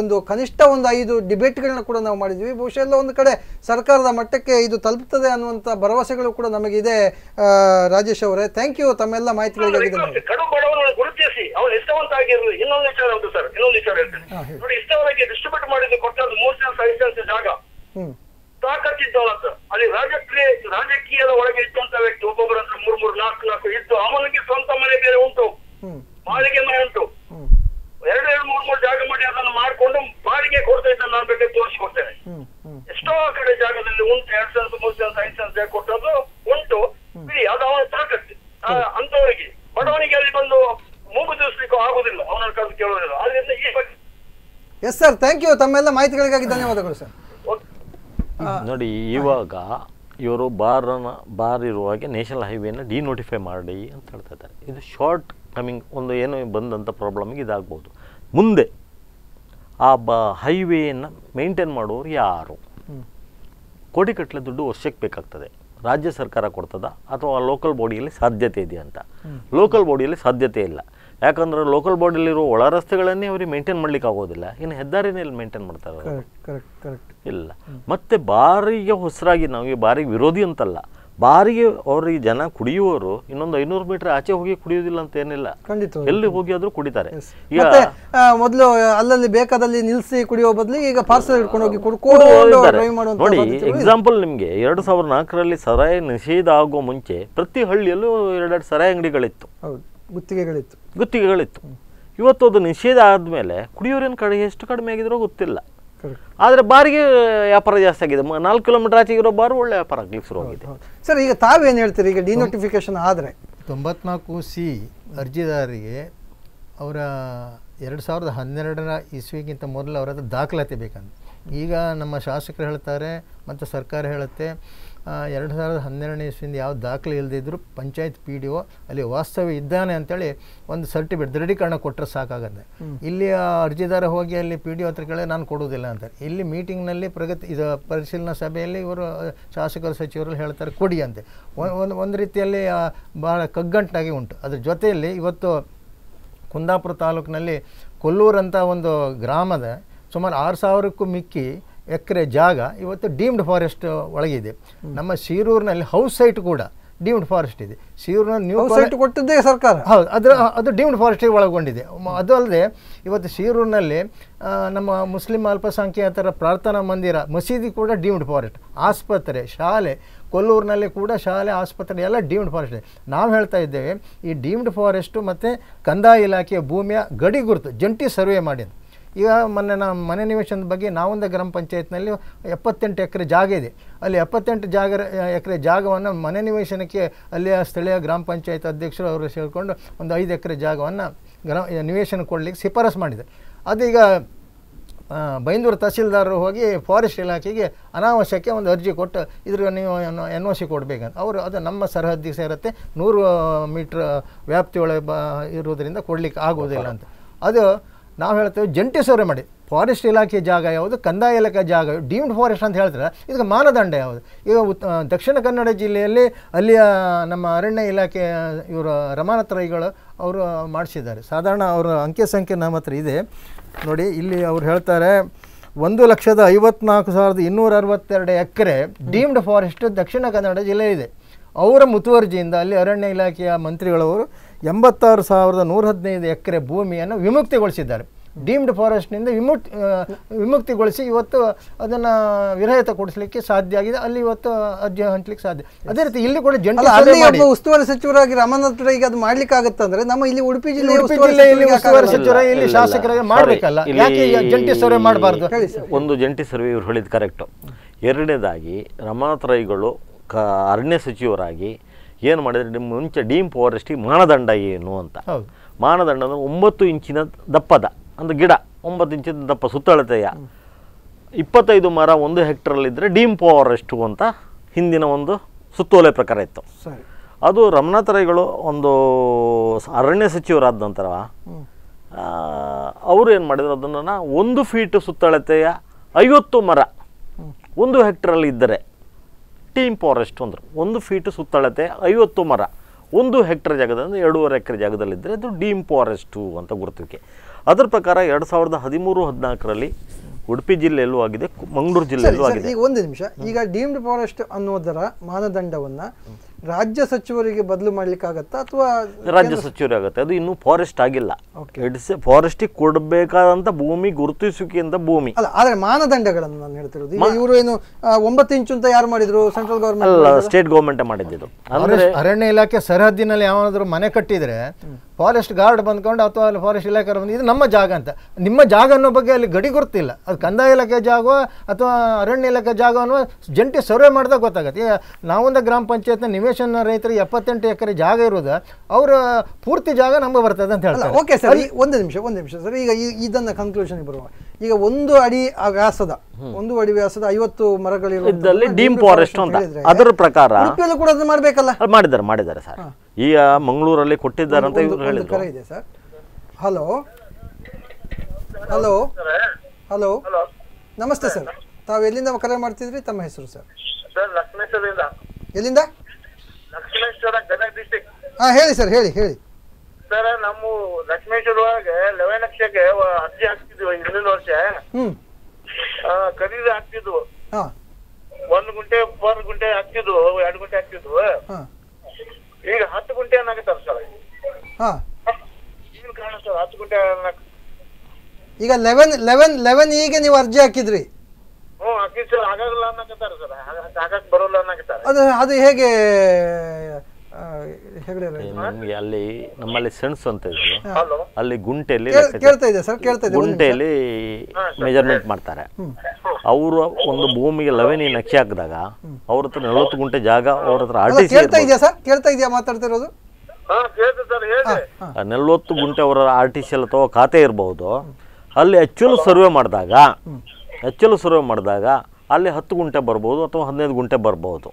A: ಒಂದು ಕನಿಷ್ಠ ಒಂದು ಐದು ಡಿಬೇಟ್ಗಳನ್ನ ಕೂಡ ನಾವು ಮಾಡಿದ್ವಿ ಬಹುಶಃ ಎಲ್ಲ ಒಂದು ಕಡೆ ಸರ್ಕಾರದ ಮಟ್ಟಕ್ಕೆ ಇದು ತಲುಪುತ್ತದೆ ಅನ್ನುವಂಥ ಭರವಸೆಗಳು ಕೂಡ ನಮಗಿದೆ ರಾಜೇಶ್ ಅವರೇ ಥ್ಯಾಂಕ್ ಯು ತಮ್ಮೆಲ್ಲ ಮಾಹಿತಿಗಳಿಗಾಗಿ ಗುರುತಿಸಿ ಇನ್ನೊಂದು ವಿಚಾರ ಅಂತ
D: ಸರ್ ಇನ್ನೊಂದು ವಿಚಾರ ಹೇಳ್ತೀನಿ ನೋಡಿ ಇಷ್ಟವರೆಗೆ ಡಿಸ್ಟ್ರಿಬ್ಯೂಟ್ ಮಾಡಿದ್ದು ಕೊಟ್ಟದ್ದು ಮೂರು ಸಹಿಸಿದಂತ ಜಾಗ ಸಾಕಷ್ಟಿದ್ದವಲ್ಲ ಅಲ್ಲಿ ರಾಜಕೀಯ ರಾಜಕೀಯದ ಒಳಗೆ ಇದ್ದಂತ ವ್ಯಕ್ತಿ ಒಬ್ಬೊಬ್ಬರ ಹತ್ರ ಮೂರ್ ಮೂರ್ ನಾಲ್ಕು ನಾಲ್ಕು ಇದ್ದು ಅವನಿಗೆ ಸ್ವಂತ ಮನೆ ಬೇರೆ ಉಂಟು ಬಾಡಿಗೆ ಮನೆ ಉಂಟು ಎರಡು ಎರಡು ಮೂರ್ ಮೂರು ಜಾಗ ಮಾಡಿ ಅದನ್ನು ಮಾಡಿಕೊಂಡು ಬಾಡಿಗೆ ಕೊಡ್ತಾ ಇದ್ದ ನಾನು ಬೇಕಾಗಿ ತೋರಿಸ್ಕೊಡ್ತೇನೆ ಎಷ್ಟೋ ಕಡೆ ಜಾಗದಲ್ಲಿ ಉಂಟು ಎರಡ್ ಸಾವಿರದ ಮೂರು ಸಾವಿರದ ಐದು ಜಾಗ ಕೊಟ್ಟದ್ದು ಉಂಟು ಬಿಡಿ ಅದು ಅವನ ತಾಕತ್ತು ಅಂತವರಿಗೆ ಬಡವನಿಗೆ ಅಲ್ಲಿ ಬಂದು ಮೂಗು ತಿಳಿಸ್ಲಿಕ್ಕೂ ಆಗುದಿಲ್ಲ ಅವನ ಕರೆದು ಕೇಳೋದಿಲ್ಲ ಆದ್ರಿಂದ ಈ
A: ಬಗ್ಗೆ ಎಸ್ ಸರ್ ಥ್ಯಾಂಕ್ ಯು ತಮ್ಮೆಲ್ಲ ಮಾಹಿತಿಗಳಿಗಾಗಿ ಧನ್ಯವಾದಗಳು ಸರ್
C: ನೋಡಿ ಇವಾಗ ಇವರು ಬಾರನ ಬಾರ್ ಇರುವಾಗೆ ನ್ಯಾಷನಲ್ ಹೈವೇನ ಡಿನೋಟಿಫೈ ಮಾಡಿ ಅಂತ ಹೇಳ್ತಾ ಇದ್ದಾರೆ ಇದು ಶಾರ್ಟ್ ಕಮಿಂಗ್ ಒಂದು ಏನು ಬಂದಂಥ ಪ್ರಾಬ್ಲಮ್ಗೆ ಇದಾಗ್ಬೋದು ಮುಂದೆ ಆ ಬ ಹೈವೇಯನ್ನು ಮೇಂಟೈನ್ ಮಾಡೋರು ಯಾರು ಕೋಟಿ ಕೋಟಿಗಟ್ಟಲೆ ದುಡ್ಡು ವರ್ಷಕ್ಕೆ ಬೇಕಾಗ್ತದೆ ರಾಜ್ಯ ಸರ್ಕಾರ ಕೊಡ್ತದ ಅಥವಾ ಲೋಕಲ್ ಬಾಡಿಯಲ್ಲಿ ಸಾಧ್ಯತೆ ಇದೆಯಾ ಅಂತ ಲೋಕಲ್ ಬಾಡಿಯಲ್ಲಿ ಸಾಧ್ಯತೆ ಇಲ್ಲ ಯಾಕಂದ್ರೆ ಲೋಕಲ್ ಬಾಡಿಲಿರೋ ಒಳ ರಸ್ತೆಗಳನ್ನೇ ಅವ್ರಿಗೆ ಮೇಂಟೈನ್ ಮಾಡ್ಲಿಕ್ಕೆ ಆಗೋದಿಲ್ಲ ಇನ್ನು ಹೆದ್ದಾರಿನೇ ಇಲ್ಲಿ ಮೇಂಟೈನ್ ಮಾಡ್ತಾರೆ ಇಲ್ಲ ಮತ್ತೆ ಬಾರಿಗೆ ಹೊಸರಾಗಿ ನಾವು ಈ ಬಾರಿಗೆ ವಿರೋಧಿ ಅಂತಲ್ಲ ಬಾರಿಗೆ ಅವ್ರಿಗೆ ಜನ ಕುಡಿಯುವವರು ಇನ್ನೊಂದು ಐನೂರು ಮೀಟರ್ ಆಚೆ ಹೋಗಿ ಕುಡಿಯೋದಿಲ್ಲ ಅಂತ ಏನಿಲ್ಲ ಖಂಡಿತ ಎಲ್ಲಿ ಹೋಗಿ ಆದ್ರೂ ಕುಡಿತಾರೆ ಈಗ
A: ಮೊದಲು ಅಲ್ಲಲ್ಲಿ ಬೇಕಾದಲ್ಲಿ ನಿಲ್ಸಿ ಕುಡಿಯೋ ಬದಲು ಈಗ ಪಾರ್ಸಲ್ ಹಿಡ್ಕೊಂಡು ಹೋಗಿ ನೋಡಿ
C: ಎಕ್ಸಾಂಪಲ್ ನಿಮಗೆ ಎರಡು ಸಾವಿರದ ನಾಲ್ಕರಲ್ಲಿ ಸರಾಯಿ ನಿಷೇಧ ಆಗೋ ಮುಂಚೆ ಪ್ರತಿ ಹಳ್ಳಿಯಲ್ಲೂ ಎರಡೆರಡು ಸರಾಯಿ ಅಂಗಡಿಗಳಿತ್ತು ಗುತ್ತಿಗೆಗಳಿತ್ತು ಗುತ್ತಿಗೆಗಳಿತ್ತು ಇವತ್ತು ಅದು ನಿಷೇಧ ಆದಮೇಲೆ ಕುಡಿಯೋರೇನು ಕಡೆ ಎಷ್ಟು ಕಡಿಮೆ ಆಗಿದ್ರೋ ಗೊತ್ತಿಲ್ಲ ಆದರೆ ಬಾರಿಗೆ ವ್ಯಾಪಾರ ಜಾಸ್ತಿ ಆಗಿದೆ ನಾಲ್ಕು ಕಿಲೋಮೀಟರ್ ಆಚೆ ಇರೋ ಬಾರು ಒಳ್ಳೆ ವ್ಯಾಪಾರ ಶುರು ಶುರುವಾಗಿದೆ
A: ಸರ್ ಈಗ ತಾವೇನು ಹೇಳ್ತೀರಿ ಈಗ ಡಿನೋಟಿಫಿಕೇಶನ್ ಆದರೆ
B: ತೊಂಬತ್ನಾಲ್ಕು ಸಿ ಅರ್ಜಿದಾರರಿಗೆ ಅವರ ಎರಡು ಸಾವಿರದ ಹನ್ನೆರಡರ ಇಸ್ವಿಗಿಂತ ಮೊದಲು ಅವರ ದಾಖಲಾತಿ ಬೇಕಂತ ಈಗ ನಮ್ಮ ಶಾಸಕರು ಹೇಳ್ತಾರೆ ಮತ್ತು ಸರ್ಕಾರ ಹೇಳುತ್ತೆ ಎರಡು ಸಾವಿರದ ಹನ್ನೆರಡನೇ ಇಸ್ವಿಂದ ಯಾವ ದಾಖಲೆ ಇಲ್ಲದಿದ್ದರೂ ಪಂಚಾಯತ್ ಪಿ ಡಿ ಒ ಅಲ್ಲಿ ವಾಸ್ತವ್ಯ ಇದ್ದಾನೆ ಅಂತೇಳಿ ಒಂದು ಸರ್ಟಿಫಿಕೇಟ್ ದೃಢೀಕರಣ ಕೊಟ್ಟರೆ ಸಾಕಾಗುತ್ತೆ ಇಲ್ಲಿ ಅರ್ಜಿದಾರ ಹೋಗಿ ಅಲ್ಲಿ ಪಿ ಡಿ ಒ ಹತ್ರ ಕೇಳಿದ್ರೆ ನಾನು ಕೊಡೋದಿಲ್ಲ ಅಂತ ಇಲ್ಲಿ ಮೀಟಿಂಗ್ನಲ್ಲಿ ಪ್ರಗತಿ ಇದು ಪರಿಶೀಲನಾ ಸಭೆಯಲ್ಲಿ ಇವರು ಶಾಸಕರು ಸಚಿವರು ಹೇಳ್ತಾರೆ ಕೊಡಿ ಅಂತೆ ಒಂದು ಒಂದು ರೀತಿಯಲ್ಲಿ ಭಾಳ ಕಗ್ಗಂಟಾಗಿ ಉಂಟು ಅದ್ರ ಜೊತೆಯಲ್ಲಿ ಇವತ್ತು ಕುಂದಾಪುರ ತಾಲೂಕಿನಲ್ಲಿ ಕೊಲ್ಲೂರಂಥ ಒಂದು ಗ್ರಾಮದ ಸುಮಾರು ಆರು ಸಾವಿರಕ್ಕೂ ಮಿಕ್ಕಿ ಎಕರೆ ಜಾಗ ಇವತ್ತು ಡೀಮ್ಡ್ ಫಾರೆಸ್ಟ್ ಒಳಗಿದೆ ನಮ್ಮ ಶಿರೂರಿನಲ್ಲಿ ಹೌಸ್ ಸೈಟ್ ಕೂಡ ಡೀಮ್ಡ್ ಫಾರೆಸ್ಟ್ ಇದೆ ಶಿರೂರಿನ ನ್ಯೂ ಸೈಟ್ ಕೊಟ್ಟಿದ್ದೇ ಸರ್ಕಾರ ಹೌದು ಅದರ ಅದು ಡೀಮ್ಡ್ ಫಾರೆಸ್ಟಿಗೆ ಒಳಗೊಂಡಿದೆ ಅದು ಅಲ್ಲದೆ ಇವತ್ತು ಶಿರೂರಿನಲ್ಲಿ ನಮ್ಮ ಮುಸ್ಲಿಂ ಅಲ್ಪಸಂಖ್ಯಾತರ ಪ್ರಾರ್ಥನಾ ಮಂದಿರ ಮಸೀದಿ ಕೂಡ ಡೀಮ್ಡ್ ಫಾರೆಸ್ಟ್ ಆಸ್ಪತ್ರೆ ಶಾಲೆ ಕೊಲ್ಲೂರಿನಲ್ಲಿ ಕೂಡ ಶಾಲೆ ಆಸ್ಪತ್ರೆ ಎಲ್ಲ ಡೀಮ್ಡ್ ಫಾರೆಸ್ಟ್ ಇದೆ ನಾವು ಹೇಳ್ತಾ ಇದ್ದೇವೆ ಈ ಡೀಮ್ಡ್ ಫಾರೆಸ್ಟು ಮತ್ತು ಕಂದಾಯ ಇಲಾಖೆಯ ಭೂಮಿಯ ಗಡಿ ಗುರುತು ಜಂಟಿ ಸರ್ವೆ ಮಾಡಿದ್ದು ಈಗ ಮೊನ್ನೆ ನಮ್ಮ ಮನೆ ನಿವೇಶನದ ಬಗ್ಗೆ ನಾವೊಂದು ಗ್ರಾಮ ಪಂಚಾಯತ್ನಲ್ಲಿ ಎಪ್ಪತ್ತೆಂಟು ಎಕರೆ ಜಾಗ ಇದೆ ಅಲ್ಲಿ ಎಪ್ಪತ್ತೆಂಟು ಜಾಗ ಎಕರೆ ಜಾಗವನ್ನು ಮನೆ ನಿವೇಶನಕ್ಕೆ ಅಲ್ಲಿಯ ಸ್ಥಳೀಯ ಗ್ರಾಮ ಪಂಚಾಯತ್ ಅಧ್ಯಕ್ಷರು ಅವರು ಸೇರಿಕೊಂಡು ಒಂದು ಐದು ಎಕರೆ ಜಾಗವನ್ನು ಗ್ರಾಮ ನಿವೇಶನ ಕೊಡಲಿಕ್ಕೆ ಶಿಫಾರಸು ಮಾಡಿದೆ ಅದೀಗ ಬೈಂದೂರು ತಹಸೀಲ್ದಾರರು ಹೋಗಿ ಫಾರೆಸ್ಟ್ ಇಲಾಖೆಗೆ ಅನಾವಶ್ಯಕ್ಕೆ ಒಂದು ಅರ್ಜಿ ಕೊಟ್ಟು ಇದ್ರ ನೀವು ಎನ್ ಒ ಸಿ ಕೊಡಬೇಕಂತ ಅವರು ಅದು ನಮ್ಮ ಸರಹದ್ದಿಗೆ ಸೇರುತ್ತೆ ನೂರು ಮೀಟ್ರ್ ವ್ಯಾಪ್ತಿಯೊಳಗೆ ಬ ಇರುವುದರಿಂದ ಕೊಡಲಿಕ್ಕೆ ಆಗೋದಿಲ್ಲ ಅಂತ ಅದು ನಾವು ಹೇಳ್ತೇವೆ ಜಂಟಿ ಸರ್ವೆ ಮಾಡಿ ಫಾರೆಸ್ಟ್ ಇಲಾಖೆ ಜಾಗ ಯಾವುದು ಕಂದಾಯ ಇಲಾಖೆ ಜಾಗ ಡೀಮ್ಡ್ ಫಾರೆಸ್ಟ್ ಅಂತ ಹೇಳ್ತಾರೆ ಇದಕ್ಕೆ ಮಾನದಂಡ ಯಾವುದು ಈಗ ಉತ್ ದಕ್ಷಿಣ ಕನ್ನಡ ಜಿಲ್ಲೆಯಲ್ಲಿ ಅಲ್ಲಿಯ ನಮ್ಮ ಅರಣ್ಯ ಇಲಾಖೆ ಇವರು ರಮಾನತ್ ರೈಗಳು ಅವರು ಮಾಡಿಸಿದ್ದಾರೆ ಸಾಧಾರಣ ಅವರ ಅಂಕೆ ಸಂಖ್ಯೆ ನಮ್ಮ ಹತ್ರ ಇದೆ ನೋಡಿ ಇಲ್ಲಿ ಅವ್ರು ಹೇಳ್ತಾರೆ ಒಂದು ಲಕ್ಷದ ಐವತ್ನಾಲ್ಕು ಸಾವಿರದ ಇನ್ನೂರ ಅರವತ್ತೆರಡು ಎಕರೆ ಡೀಮ್ಡ್ ಫಾರೆಸ್ಟ್ ದಕ್ಷಿಣ ಕನ್ನಡ ಜಿಲ್ಲೆ ಇದೆ ಅವರ ಮುತುವರ್ಜಿಯಿಂದ ಅಲ್ಲಿ ಅರಣ್ಯ ಇಲಾಖೆಯ ಮಂತ್ರಿಗಳವರು ಎಂಬತ್ತಾರು ಸಾವಿರದ ನೂರ ಹದಿನೈದು ಎಕರೆ ಭೂಮಿಯನ್ನು ವಿಮುಕ್ತಿಗೊಳಿಸಿದ್ದಾರೆ ಡೀಮ್ಡ್ ಫಾರೆಸ್ಟ್ನಿಂದ ವಿಮುಕ್ತಿ ವಿಮುಕ್ತಿಗೊಳಿಸಿ ಇವತ್ತು ಅದನ್ನು ವಿರಹಿತ ಕೊಡಿಸಲಿಕ್ಕೆ ಸಾಧ್ಯ
A: ಆಗಿದೆ ಅಲ್ಲಿ ಇವತ್ತು ಅರ್ಜಿ ಹಂಚಲಿಕ್ಕೆ ಸಾಧ್ಯ ಅದೇ ರೀತಿ ಇಲ್ಲಿ ಕೂಡ ಜಂಟಿ ಉಸ್ತುವಾರಿ ಸಚಿವರಾಗಿ ರಾಮನಾಥ್ ರೈಗೆ ಅದು ಮಾಡ್ಲಿಕ್ಕೆ ಅಂದ್ರೆ ನಮ್ಮ ಇಲ್ಲಿ ಉಡುಪಿ ಜಿಲ್ಲೆ ಉಸ್ತುವಾರಿ
B: ಸಚಿವರಾಗಿ ಇಲ್ಲಿ ಶಾಸಕರಾಗಿ ಮಾಡಬೇಕಲ್ಲ
C: ಯಾಕೆ ಜಂಟಿ ಸರ್ವೆ ಮಾಡಬಾರ್ದು ಒಂದು ಜಂಟಿ ಸರ್ವೆ ಇವ್ರು ಹೇಳಿದ ಕರೆಕ್ಟು ಎರಡನೇದಾಗಿ ರಮಾನಾಥ್ ರೈಗಳು ಅರಣ್ಯ ಸಚಿವರಾಗಿ ಏನು ಮಾಡಿದರೆ ನಿಮ್ಮ ಮುಂಚೆ ಡೀಮ್ ಫಾರೆಸ್ಟಿಗೆ ಮಾನದಂಡ ಏನು ಅಂತ ಮಾನದಂಡ ಅಂದರೆ ಒಂಬತ್ತು ಇಂಚಿನ ದಪ್ಪದ ಅಂದರೆ ಗಿಡ ಒಂಬತ್ತು ಇಂಚಿನ ದಪ್ಪ ಸುತ್ತಳತೆಯ ಇಪ್ಪತ್ತೈದು ಮರ ಒಂದು ಹೆಕ್ಟರಲ್ಲಿದ್ದರೆ ಡೀಮ್ ಫಾರೆಸ್ಟು ಅಂತ ಹಿಂದಿನ ಒಂದು ಸುತ್ತೋಲೆ ಪ್ರಕಾರ ಇತ್ತು ಅದು ರಮನಾಥರೈಗಳು ಒಂದು ಅರಣ್ಯ ಸಚಿವರಾದ ನಂತರ ಅವರು ಏನು ಮಾಡಿದ್ರು ಅದನ್ನು ಒಂದು ಫೀಟ್ ಸುತ್ತಳತೆಯ ಐವತ್ತು ಮರ ಒಂದು ಹೆಕ್ಟರಲ್ಲಿ ಇದ್ದರೆ ಟೀಮ್ ಫಾರೆಸ್ಟ್ ಅಂದ್ರೆ ಒಂದು ಫೀಟ್ ಸುತ್ತಳತೆ ಐವತ್ತು ಮರ ಒಂದು ಹೆಕ್ಟರ್ ಜಾಗದಲ್ಲಿ ಎರಡೂವರೆ ಎಕರೆ ಜಾಗದಲ್ಲಿದ್ದರೆ ಅದು ಡೀಮ್ ಫಾರೆಸ್ಟು ಅಂತ ಗುರುತಿಕೆ ಅದರ ಪ್ರಕಾರ ಎರಡು ಸಾವಿರದ ಹದಿಮೂರು ಹದಿನಾಲ್ಕರಲ್ಲಿ ಉಡುಪಿ ಜಿಲ್ಲೆಯಲ್ಲೂ ಆಗಿದೆ ಮಂಗಳೂರು ಜಿಲ್ಲೆಯಲ್ಲೂ ಆಗಿದೆ
A: ಒಂದು ನಿಮಿಷ ಈಗ ಡೀಮ್ಡ್ ಫಾರೆಸ್ಟ್ ಅನ್ನೋದರ ಮಾನದಂಡವನ್ನು ರಾಜ್ಯ ಸಚಿವರಿಗೆ ಬದಲು ಮಾಡ್ಲಿಕ್ಕಾಗತ್ತಾ ಅಥವಾ ರಾಜ್ಯ
C: ಸಚಿವರಾಗತ್ತೆ ಅದು ಇನ್ನೂ ಫಾರೆಸ್ಟ್ ಆಗಿಲ್ಲ ಇಟ್ಸ್ ಫಾರೆಸ್ಟಿಗೆ ಕೊಡಬೇಕಾದಂತ ಭೂಮಿ ಗುರುತಿಸುವಿಕೆಯಿಂದ ಅಂತ ಭೂಮಿ
A: ಅಲ್ಲ ಆದ್ರೆ ಮಾನದಂಡಗಳನ್ನು ನಾನು ಹೇಳ್ತಿರೋದು ಇವರು ಏನು ಒಂಬತ್ತು ಇಂಚು ಅಂತ ಯಾರು ಮಾಡಿದ್ರು ಸೆಂಟ್ರಲ್ ಗೌರ್ಮೆಂಟ್ ಅಲ್ಲ
C: ಸ್ಟೇಟ್ ಗೌರ್ಮೆಂಟ್ ಮಾಡಿದ್ದು
A: ಅರಣ್ಯ ಇಲಾಖೆ ಸರಹದ್ದಿನಲ್ಲಿ ಯಾವಾದ್ರೂ
B: ಮನೆ ಕಟ್ಟಿದ್ರೆ ಫಾರೆಸ್ಟ್ ಗಾರ್ಡ್ ಬಂದ್ಕೊಂಡು ಅಥವಾ ಅಲ್ಲಿ ಫಾರೆಸ್ಟ್ ಇಲಾಖೆ ಬಂದು ಇದು ನಮ್ಮ ಜಾಗ ಅಂತ ನಿಮ್ಮ ಜಾಗ ಅನ್ನೋ ಬಗ್ಗೆ ಅಲ್ಲಿ ಗಡಿ ಗೊತ್ತಿಲ್ಲ ಅದು ಕಂದಾಯ ಇಲಾಖೆ ಜಾಗ ಅಥವಾ ಅರಣ್ಯ ಇಲಾಖೆ ಜಾಗ ಅನ್ನೋ ಜಂಟಿ ಸರ್ವೆ ಮಾಡಿದಾಗ ಗೊತ್ತಾಗುತ್ತೆ ನಾವೊಂದು ಗ್ರಾಮ ಪಂಚಾಯತ್ನ ನಿವೇಶನ ರೈತರಿಗೆ ಎಪ್ಪತ್ತೆಂಟು ಎಕರೆ ಜಾಗ ಇರೋದು
A: ಅವರ ಪೂರ್ತಿ ಜಾಗ ನಮಗೆ ಬರ್ತದೆ ಅಂತ ಹೇಳ್ತಾರೆ ಓಕೆ ಸರ್ ಒಂದು ನಿಮಿಷ ಒಂದು ನಿಮಿಷ ಸರ್ ಈಗ ಇದನ್ನು ಕನ್ಕ್ಲೂಷನ್ ಬರುವ ಈಗ ಒಂದು ಅಡಿ ವ್ಯಾಸದ ಒಂದು ಅಡಿ ವ್ಯಾಸದ ಐವತ್ತು ಮರಗಳಿರೋದ್ರಲ್ಲಿ ಡೀಮ್ ಫಾರೆಸ್ಟ್ ಅದರ
C: ಪ್ರಕಾರ ಕೂಡ ಮಾಡಬೇಕಲ್ಲ ಮಾಡಿದ್ದಾರೆ ಮಾಡಿದ್ದಾರೆ ಸರ್ ಈ ಮಂಗಳೂರಲ್ಲಿ ಕೊಟ್ಟಿದ್ದಾರೆ ಅಂತ ಇವರು ಹೇಳಿದ್ರು
A: ಇದೆ ಸರ್ ಹಲೋ ಹಲೋ ಹಲೋ ನಮಸ್ತೆ ಸರ್ ತಾವು ಎಲ್ಲಿಂದ ಕರೆ ಮಾಡ್ತಿದ್ರಿ ತಮ್ಮ ಹೆಸರು ಸರ್ ಎಲ್ಲಿಂದ ಹಾ ಹೇಳಿ ಸರ್ ಹೇಳಿ ಹೇಳಿ ಸರ್ ನಮ್ಮ
D: ಲಕ್ಷ್ಮೇಶ್ವರ ಒಳಗೆ ಲೆವೆನ್ ಲಕ್ಷಕ್ಕೆ ಅರ್ಜಿ ಹಾಕ್ತಿದ್ವಿ ಹಿಂದಿನ ವರ್ಷ ಖರೀದಿ ಹಾಕ್ತಿದ್ವು ಒಂದು ಗುಂಟೆ ಪರ್ ಗುಂಟೆ ಹಾಕ್ತಿದ್ವು ಎರಡು ಗುಂಟೆ ಹಾಕ್ತಿದ್ವು ಈಗ ಹತ್ತು ಗುಂಟೆ ಏನಾಗತ್ತಲ್ಲ ಸರ್ ಏನು ಕಾರಣ ಸರ್ ಹತ್ತು ಗುಂಟೆ
A: ಈಗ ಲೆವೆನ್ ಲೆವೆನ್ ಲೆವೆನ್ ಈಗ ನೀವು ಅರ್ಜಿ ಹಾಕಿದ್ರಿ
D: ಹ್ಞೂ ಹಾಕಿದ್ ಸರ್ ಆಗಾಗಲ್ಲ ಅನ್ನಕತ್ತಾರೆ ಸರ್
A: ಆಗಕ್ಕೆ ಬರೋಲ್ಲ ಅನ್ನಕತ್ತಾರೆ ಅದು ಅದು ಹೇಗೆ
C: ನಮ್ಗೆ ಅಲ್ಲಿ ನಮ್ಮಲ್ಲಿ ಸೆಣಸು ಅಂತ ಇದೆ ಅಲ್ಲಿ ಗುಂಟೆಯಲ್ಲಿ ಇದೆ ಸರ್ ಇದೆ ಗುಂಟೆಯಲ್ಲಿ ಮೆಜರ್ಮೆಂಟ್ ಮಾಡ್ತಾರೆ ಅವರು ಒಂದು ಭೂಮಿಗೆ ಲವೆನಿ ನಕ್ಷೆ ಹಾಕಿದಾಗ ಅವ್ರ ಹತ್ರ ನಲವತ್ತು ಗುಂಟೆ ಜಾಗ ಅವ್ರ ಹತ್ರ ಆರ್ಟಿಸಿ ಕೇಳ್ತಾ
A: ಇದೆಯಾ ಸರ್ ಮಾತಾಡ್ತಿರೋದು
C: ನಲ್ವತ್ತು ಗುಂಟೆ ಅವರ ಆರ್ ಟಿ ಸಿ ಅಥವಾ ಖಾತೆ ಇರಬಹುದು ಅಲ್ಲಿ ಆ್ಯಕ್ಚುಲ್ ಸರ್ವೆ ಮಾಡಿದಾಗ ಆ್ಯಕ್ಚುಲ್ ಸರ್ವೆ ಮಾಡಿದಾಗ ಅಲ್ಲಿ ಹತ್ತು ಗುಂಟೆ ಬರ್ಬೋದು ಅಥವಾ ಹದಿನೈದು ಗುಂಟೆ ಬರ್ಬೋದು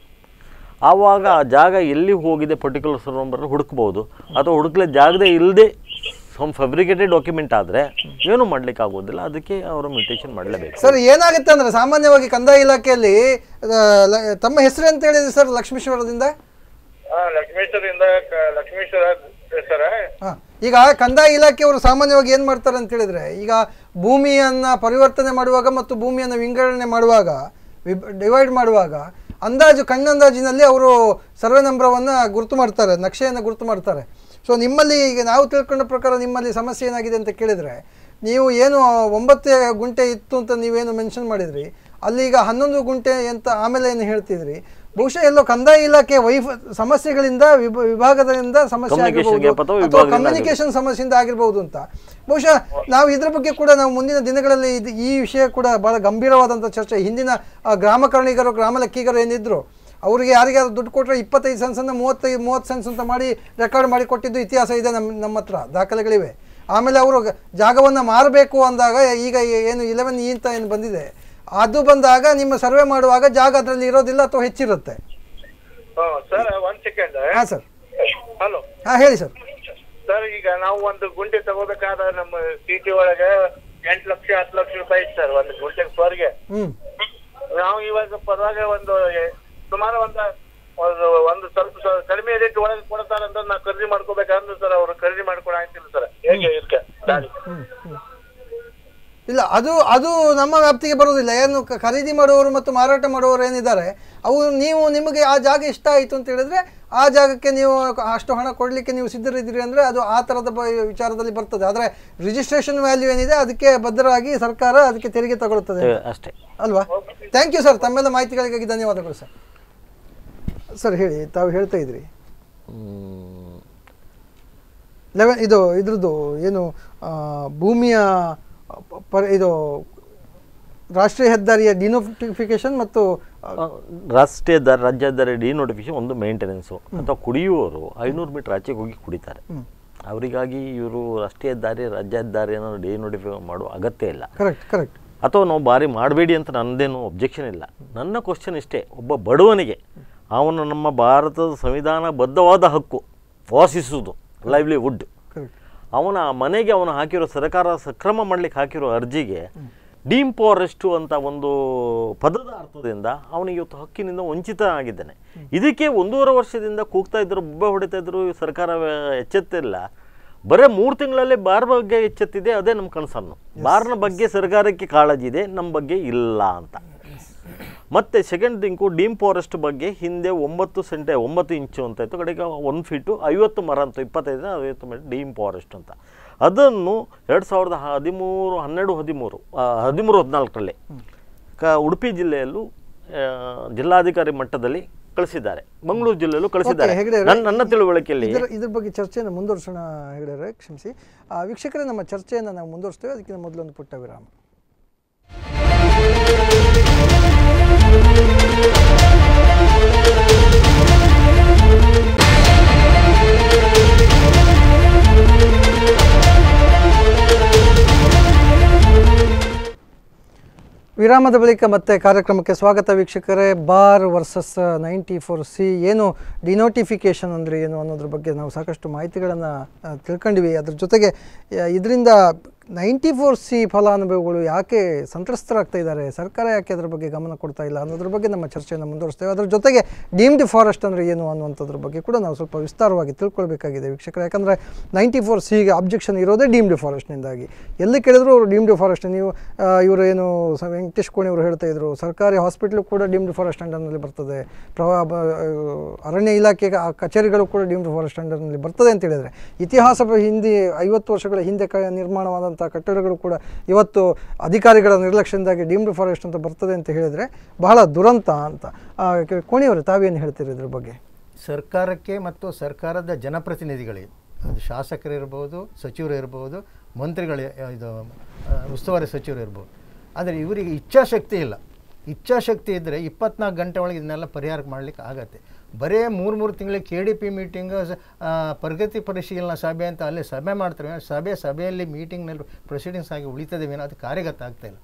C: ಆವಾಗ ಆ ಜಾಗ ಎಲ್ಲಿ ಹೋಗಿದೆ ಪರ್ಟಿಕ್ಯುಲರ್ ಸರ್ ನಂಬರ್ ಹುಡುಕ್ಬೋದು ಅಥವಾ ಹುಡುಕ್ಲೆ ಜಾಗದೇ ಇಲ್ಲದೆ ಸಮ್ ಫ್ಯಾಬ್ರಿಕೇಟೆಡ್ ಡಾಕ್ಯುಮೆಂಟ್ ಆದರೆ ಏನು ಮಾಡ್ಲಿಕ್ಕೆ ಆಗೋದಿಲ್ಲ ಅದಕ್ಕೆ ಅವರು ಮ್ಯೂಟೇಷನ್ ಮಾಡಲೇಬೇಕು ಸರ್
A: ಏನಾಗುತ್ತೆ ಅಂದರೆ ಸಾಮಾನ್ಯವಾಗಿ ಕಂದಾಯ ಇಲಾಖೆಯಲ್ಲಿ ತಮ್ಮ ಹೆಸರು ಅಂತ ಹೇಳಿದ್ರೆ ಸರ್ ಲಕ್ಷ್ಮೀಶ್ವರದಿಂದ
D: ಲಕ್ಷ್ಮೇಶ್ವರದಿಂದ
A: ಈಗ ಕಂದಾಯ ಇಲಾಖೆಯವರು ಸಾಮಾನ್ಯವಾಗಿ ಏನು ಮಾಡ್ತಾರೆ ಅಂತ ಹೇಳಿದ್ರೆ ಈಗ ಭೂಮಿಯನ್ನು ಪರಿವರ್ತನೆ ಮಾಡುವಾಗ ಮತ್ತು ಭೂಮಿಯನ್ನು ವಿಂಗಡಣೆ ಮಾಡುವಾಗ ಡಿವೈಡ್ ಮಾಡುವಾಗ ಅಂದಾಜು ಕಣ್ಣಂದಾಜಿನಲ್ಲಿ ಅವರು ಸರ್ವೆ ನಂಬರವನ್ನು ಗುರುತು ಮಾಡ್ತಾರೆ ನಕ್ಷೆಯನ್ನು ಗುರುತು ಮಾಡ್ತಾರೆ ಸೊ ನಿಮ್ಮಲ್ಲಿ ಈಗ ನಾವು ತಿಳ್ಕೊಂಡ ಪ್ರಕಾರ ನಿಮ್ಮಲ್ಲಿ ಸಮಸ್ಯೆ ಏನಾಗಿದೆ ಅಂತ ಕೇಳಿದರೆ ನೀವು ಏನು ಒಂಬತ್ತು ಗುಂಟೆ ಇತ್ತು ಅಂತ ನೀವೇನು ಮೆನ್ಷನ್ ಮಾಡಿದ್ರಿ ಅಲ್ಲಿ ಈಗ ಹನ್ನೊಂದು ಗುಂಟೆ ಅಂತ ಆಮೇಲೆ ಏನು ಹೇಳ್ತಿದ್ರಿ ಬಹುಶಃ ಎಲ್ಲೋ ಕಂದಾಯ ಇಲಾಖೆ ವೈಫ್ ಸಮಸ್ಯೆಗಳಿಂದ ವಿಭಾಗದಿಂದ ಸಮಸ್ಯೆ ಆಗಿರ್ಬೋದು ಅಥವಾ ಕಮ್ಯುನಿಕೇಶನ್ ಸಮಸ್ಯೆಯಿಂದ ಆಗಿರ್ಬೋದು ಅಂತ ಬಹುಶಃ ನಾವು ಇದ್ರ ಬಗ್ಗೆ ಕೂಡ ನಾವು ಮುಂದಿನ ದಿನಗಳಲ್ಲಿ ಈ ವಿಷಯ ಕೂಡ ಬಹಳ ಗಂಭೀರವಾದಂಥ ಚರ್ಚೆ ಹಿಂದಿನ ಗ್ರಾಮಕರ್ಣಿಗರು ಗ್ರಾಮ ಲೆಕ್ಕಿಗರು ಏನಿದ್ರು ಅವರಿಗೆ ಯಾರಿಗಾದ್ರು ದುಡ್ಡು ಕೊಟ್ಟರೆ ಇಪ್ಪತ್ತೈದು ಸೆನ್ಸನ್ನು ಮೂವತ್ತೈದು ಮೂವತ್ತು ಸೆನ್ಸ್ ಅಂತ ಮಾಡಿ ರೆಕಾರ್ಡ್ ಮಾಡಿ ಕೊಟ್ಟಿದ್ದು ಇತಿಹಾಸ ಇದೆ ನಮ್ಮ ನಮ್ಮ ಹತ್ರ ದಾಖಲೆಗಳಿವೆ ಆಮೇಲೆ ಅವರು ಜಾಗವನ್ನು ಮಾರಬೇಕು ಅಂದಾಗ ಈಗ ಏನು ಇಲೆವೆನ್ ಈ e ಅಂತ ಏನು ಬಂದಿದೆ ಅದು ಬಂದಾಗ ನಿಮ್ಮ ಸರ್ವೆ ಮಾಡುವಾಗ ಜಾಗ ಅದರಲ್ಲಿ ಇರೋದಿಲ್ಲ ಅಥವಾ ಹೆಚ್ಚಿರುತ್ತೆ
D: ಸರ್ ಒಂದ್ ಸೆಕೆಂಡ್ ಹಾಂ ಸರ್ ಹಲೋ ಹಾ ಹೇಳಿ ಸರ್ ಸರ್ ಈಗ ನಾವು ಒಂದು ಗುಂಟೆ ತಗೋಬೇಕಾದ ನಮ್ಮ ಸಿಟಿ ಒಳಗೆ ಎಂಟು ಲಕ್ಷ ಹತ್ತು ಲಕ್ಷ ರೂಪಾಯಿ ಸರ್ ಒಂದು ಗುಂಟೆ ಪರ್ಗೆ ನಾವು ಇವಾಗ ಪರವಾಗ ಒಂದು ಸುಮಾರು ಒಂದು ಒಂದು ಸ್ವಲ್ಪ ಕಡಿಮೆ ರೇಟ್ ಒಳಗೆ ಅಂತ ನಾವು ಖರೀದಿ ಮಾಡ್ಕೋಬೇಕಂದ್ರೆ ಸರ್ ಅವ್ರು ಖರೀದಿ ಮಾಡ್ಕೊಳ ಆಗ್ತಿಲ್ಲ ಸರ್ ಹೇಗೆ ಇರ್ಕೆ
A: ಇಲ್ಲ ಅದು ಅದು ನಮ್ಮ ವ್ಯಾಪ್ತಿಗೆ ಬರುವುದಿಲ್ಲ ಏನು ಖರೀದಿ ಮಾಡುವವರು ಮತ್ತು ಮಾರಾಟ ಮಾಡುವವರು ಏನಿದ್ದಾರೆ ಅವು ನೀವು ನಿಮಗೆ ಆ ಜಾಗ ಇಷ್ಟ ಆಯಿತು ಅಂತ ಹೇಳಿದ್ರೆ ಆ ಜಾಗಕ್ಕೆ ನೀವು ಅಷ್ಟು ಹಣ ಕೊಡಲಿಕ್ಕೆ ನೀವು ಸಿದ್ಧರಿದ್ದೀರಿ ಅಂದರೆ ಅದು ಆ ಥರದ ಬ ವಿಚಾರದಲ್ಲಿ ಬರ್ತದೆ ಆದರೆ ರಿಜಿಸ್ಟ್ರೇಷನ್ ವ್ಯಾಲ್ಯೂ ಏನಿದೆ ಅದಕ್ಕೆ ಭದ್ರವಾಗಿ ಸರ್ಕಾರ ಅದಕ್ಕೆ ತೆರಿಗೆ ತಗೊಳ್ಳುತ್ತದೆ ಅಷ್ಟೇ ಅಲ್ವಾ ಥ್ಯಾಂಕ್ ಯು ಸರ್ ತಮ್ಮೆಲ್ಲ ಮಾಹಿತಿಗಳಿಗಾಗಿ ಧನ್ಯವಾದಗಳು ಸರ್ ಸರ್ ಹೇಳಿ ತಾವು ಹೇಳ್ತಾ ಇದ್ರಿ ಲೆವೆನ್ ಇದು ಇದ್ರದ್ದು ಏನು ಭೂಮಿಯ ಇದು ರಾಷ್ಟ್ರೀಯ ಹೆದ್ದಾರಿಯ ಡಿನೋಟಿಫಿಕೇಶನ್ ಮತ್ತು
C: ರಾಷ್ಟ್ರೀಯ ರಾಜ್ಯ ಹೆದ್ದಾರಿ ಡಿನೋಟಿಫಿಕೇಶನ್ ಒಂದು ಮೇಂಟೆನೆನ್ಸು ಅಥವಾ ಕುಡಿಯುವವರು ಐನೂರು ಮೀಟರ್ ಆಚೆಗೆ ಹೋಗಿ ಕುಡಿತಾರೆ ಅವರಿಗಾಗಿ ಇವರು ರಾಷ್ಟ್ರೀಯ ಹೆದ್ದಾರಿ ರಾಜ್ಯ ಹೆದ್ದಾರಿಯನ್ನು ಡಿನೋಟಿಫೈ ಮಾಡುವ ಅಗತ್ಯ ಇಲ್ಲ ಕರೆಕ್ಟ್ ಕರೆಕ್ಟ್ ಅಥವಾ ನಾವು ಬಾರಿ ಮಾಡಬೇಡಿ ಅಂತ ನನ್ನದೇನು ಒಬ್ಜೆಕ್ಷನ್ ಇಲ್ಲ ನನ್ನ ಕ್ವಶನ್ ಇಷ್ಟೇ ಒಬ್ಬ ಬಡವನಿಗೆ ಅವನು ನಮ್ಮ ಭಾರತದ ಸಂವಿಧಾನಬದ್ಧವಾದ ಹಕ್ಕು ವಾಸಿಸುವುದು ಲೈವ್ಲಿವುಡ್ ಅವನ ಮನೆಗೆ ಅವನು ಹಾಕಿರೋ ಸರ್ಕಾರ ಸಕ್ರಮ ಮಾಡಲಿಕ್ಕೆ ಹಾಕಿರೋ ಅರ್ಜಿಗೆ ಡೀಮ್ ಅಂತ ಒಂದು ಪದದ ಅರ್ಥದಿಂದ ಅವನಿಗೆ ಇವತ್ತು ಹಕ್ಕಿನಿಂದ ವಂಚಿತ ಆಗಿದ್ದಾನೆ ಇದಕ್ಕೆ ಒಂದೂವರೆ ವರ್ಷದಿಂದ ಕೂಗ್ತಾ ಇದ್ರು ಬೊಬ್ಬೆ ಹೊಡಿತಾ ಇದ್ರು ಸರ್ಕಾರ ಎಚ್ಚೆತ್ತಿಲ್ಲ ಬರೀ ಮೂರು ತಿಂಗಳಲ್ಲಿ ಬಾರ್ ಬಗ್ಗೆ ಎಚ್ಚೆತ್ತಿದೆ ಅದೇ ನಮ್ಮ ಕನಸನ್ನು ಬಾರ್ನ ಬಗ್ಗೆ ಸರ್ಕಾರಕ್ಕೆ ಕಾಳಜಿ ಇದೆ ನಮ್ಮ ಬಗ್ಗೆ ಇಲ್ಲ ಅಂತ ಮತ್ತು ಸೆಕೆಂಡ್ ಥಿಂಕು ಡೀಮ್ ಫಾರೆಸ್ಟ್ ಬಗ್ಗೆ ಹಿಂದೆ ಒಂಬತ್ತು ಸೆಂಟೆ ಒಂಬತ್ತು ಇಂಚು ಅಂತ ಇತ್ತು ಕಡೆಗೆ ಒನ್ ಫೀಟು ಐವತ್ತು ಮರ ಅಂತ ಇಪ್ಪತ್ತೈದು ಐವತ್ತು ಮೀಟರ್ ಡೀಮ್ ಫಾರೆಸ್ಟ್ ಅಂತ ಅದನ್ನು ಎರಡು ಸಾವಿರದ ಹದಿಮೂರು ಹನ್ನೆರಡು ಹದಿಮೂರು ಹದಿಮೂರು ಹದಿನಾಲ್ಕರಲ್ಲಿ ಕ ಉಡುಪಿ ಜಿಲ್ಲೆಯಲ್ಲೂ ಜಿಲ್ಲಾಧಿಕಾರಿ ಮಟ್ಟದಲ್ಲಿ ಕಳಿಸಿದ್ದಾರೆ ಮಂಗಳೂರು ಜಿಲ್ಲೆಯಲ್ಲೂ ಕಳಿಸಿದ್ದಾರೆ ನನ್ನ ತಿಳುವಳಿಕೆಯಲ್ಲಿ
A: ಇದ್ರ ಬಗ್ಗೆ ಚರ್ಚೆಯನ್ನು ಮುಂದುವರ್ಸೋಣ ಹೆಗಡೆ ಕ್ಷಮಿಸಿ ವೀಕ್ಷಕರೇ ನಮ್ಮ ಚರ್ಚೆಯನ್ನು ನಾವು ಮುಂದುವರಿಸ್ತೇವೆ ಅದಕ್ಕಿಂತ ಮೊದಲೊಂದು ಪುಟ್ಟ ವಿರಾಮ ವಿರಾಮದ ಬಳಿಕ ಮತ್ತೆ ಕಾರ್ಯಕ್ರಮಕ್ಕೆ ಸ್ವಾಗತ ವೀಕ್ಷಕರೇ bar versus ninety four C ಏನು ಡಿನೋಟಿಫಿಕೇಷನ್ ಅಂದರೆ ಏನು ಅನ್ನೋದ್ರ ಬಗ್ಗೆ ನಾವು ಸಾಕಷ್ಟು ಮಾಹಿತಿಗಳನ್ನು ತಿಳ್ಕೊಂಡಿವಿ ಅದ್ರ ಜೊತೆಗೆ ಇದರಿಂದ ನೈಂಟಿ ಫೋರ್ ಸಿ ಫಲಾನುಭವಿಗಳು ಯಾಕೆ ಸಂತ್ರಸ್ತರಾಗ್ತಾ ಇದ್ದಾರೆ ಸರ್ಕಾರ ಯಾಕೆ ಅದರ ಬಗ್ಗೆ ಗಮನ ಕೊಡ್ತಾ ಇಲ್ಲ ಅನ್ನೋದ್ರ ಬಗ್ಗೆ ನಮ್ಮ ಚರ್ಚೆಯನ್ನು ಮುಂದುವರಿಸ್ತೇವೆ ಅದರ ಜೊತೆಗೆ ಡೀಮ್ಡ್ ಫಾರೆಸ್ಟ್ ಅಂದರೆ ಏನು ಅನ್ನುವಂಥದ್ರ ಬಗ್ಗೆ ಕೂಡ ನಾವು ಸ್ವಲ್ಪ ವಿಸ್ತಾರವಾಗಿ ತಿಳ್ಕೊಳ್ಬೇಕಾಗಿದೆ ವೀಕ್ಷಕರು ಯಾಕಂದರೆ ನೈಂಟಿ ಫೋರ್ ಸಿಗೆ ಅಬ್ಜೆಕ್ಷನ್ ಇರೋದೇ ಡೀಮ್ಡ್ ಫಾರೆಸ್ಟ್ನಿಂದಾಗಿ ಎಲ್ಲಿ ಕೇಳಿದ್ರು ಅವರು ಡೀಮ್ಡ್ ಫಾರೆಸ್ಟ್ ನೀವು ಇವರು ಏನು ವೆಂಕಟೇಶ್ ಕೋಣಿ ಅವರು ಹೇಳ್ತಾ ಇದ್ರು ಸರ್ಕಾರಿ ಹಾಸ್ಪಿಟ್ಲು ಕೂಡ ಡೀಮ್ಡ್ ಫಾರೆಸ್ಟ್ ಅಂಡರ್ನಲ್ಲಿ ಬರ್ತದೆ ಪ್ರವಾ ಅರಣ್ಯ ಇಲಾಖೆ ಕಚೇರಿಗಳು ಕೂಡ ಡೀಮ್ಡ್ ಫಾರೆಸ್ಟ್ ಅಂಡರ್ನಲ್ಲಿ ಬರ್ತದೆ ಅಂತ ಹೇಳಿದರೆ ಇತಿಹಾಸ ಹಿಂದಿ ಐವತ್ತು ವರ್ಷಗಳ ಹಿಂದೆ ನಿರ್ಮಾಣವಾದ ಇರುವಂಥ ಕಟ್ಟಡಗಳು ಕೂಡ ಇವತ್ತು ಅಧಿಕಾರಿಗಳ ನಿರ್ಲಕ್ಷ್ಯದಿಂದಾಗಿ ಡೀಮ್ಡ್ ಫಾರೆಸ್ಟ್ ಅಂತ ಬರ್ತದೆ ಅಂತ ಹೇಳಿದರೆ ಬಹಳ ದುರಂತ ಅಂತ ಕೋಣಿಯವರು ತಾವೇನು ಹೇಳ್ತೀರಿ ಇದ್ರ ಬಗ್ಗೆ
B: ಸರ್ಕಾರಕ್ಕೆ ಮತ್ತು ಸರ್ಕಾರದ ಜನಪ್ರತಿನಿಧಿಗಳಿಗೆ ಅದು ಶಾಸಕರು ಇರ್ಬೋದು ಸಚಿವರು ಇರ್ಬೋದು ಮಂತ್ರಿಗಳು ಇದು ಉಸ್ತುವಾರಿ ಸಚಿವರು ಇರ್ಬೋದು ಆದರೆ ಇವರಿಗೆ ಇಚ್ಛಾಶಕ್ತಿ ಇಲ್ಲ ಇಚ್ಛಾಶಕ್ತಿ ಇದ್ದರೆ ಇಪ್ಪತ್ನಾಲ್ಕು ಗಂಟೆ ಒಳಗೆ ಇದನ್ನೆಲ್ಲ ಪರಿಹಾರ ಮಾಡಲಿಕ್ಕೆ ಆಗತ್ತೆ ಬರೇ ಮೂರು ಮೂರು ತಿಂಗಳಿಗೆ ಕೆ ಡಿ ಪಿ ಮೀಟಿಂಗ್ ಪ್ರಗತಿ ಪರಿಶೀಲನಾ ಸಭೆ ಅಂತ ಅಲ್ಲಿ ಸಭೆ ಮಾಡ್ತಾರೆ ಸಭೆ ಸಭೆಯಲ್ಲಿ ಮೀಟಿಂಗ್ನಲ್ಲಿ ಪ್ರೊಸೀಡಿಂಗ್ಸ್ ಆಗಿ ಉಳಿತದೇವೇನೋ ಅದು ಕಾರ್ಯಗತ ಆಗ್ತಾ ಇಲ್ಲ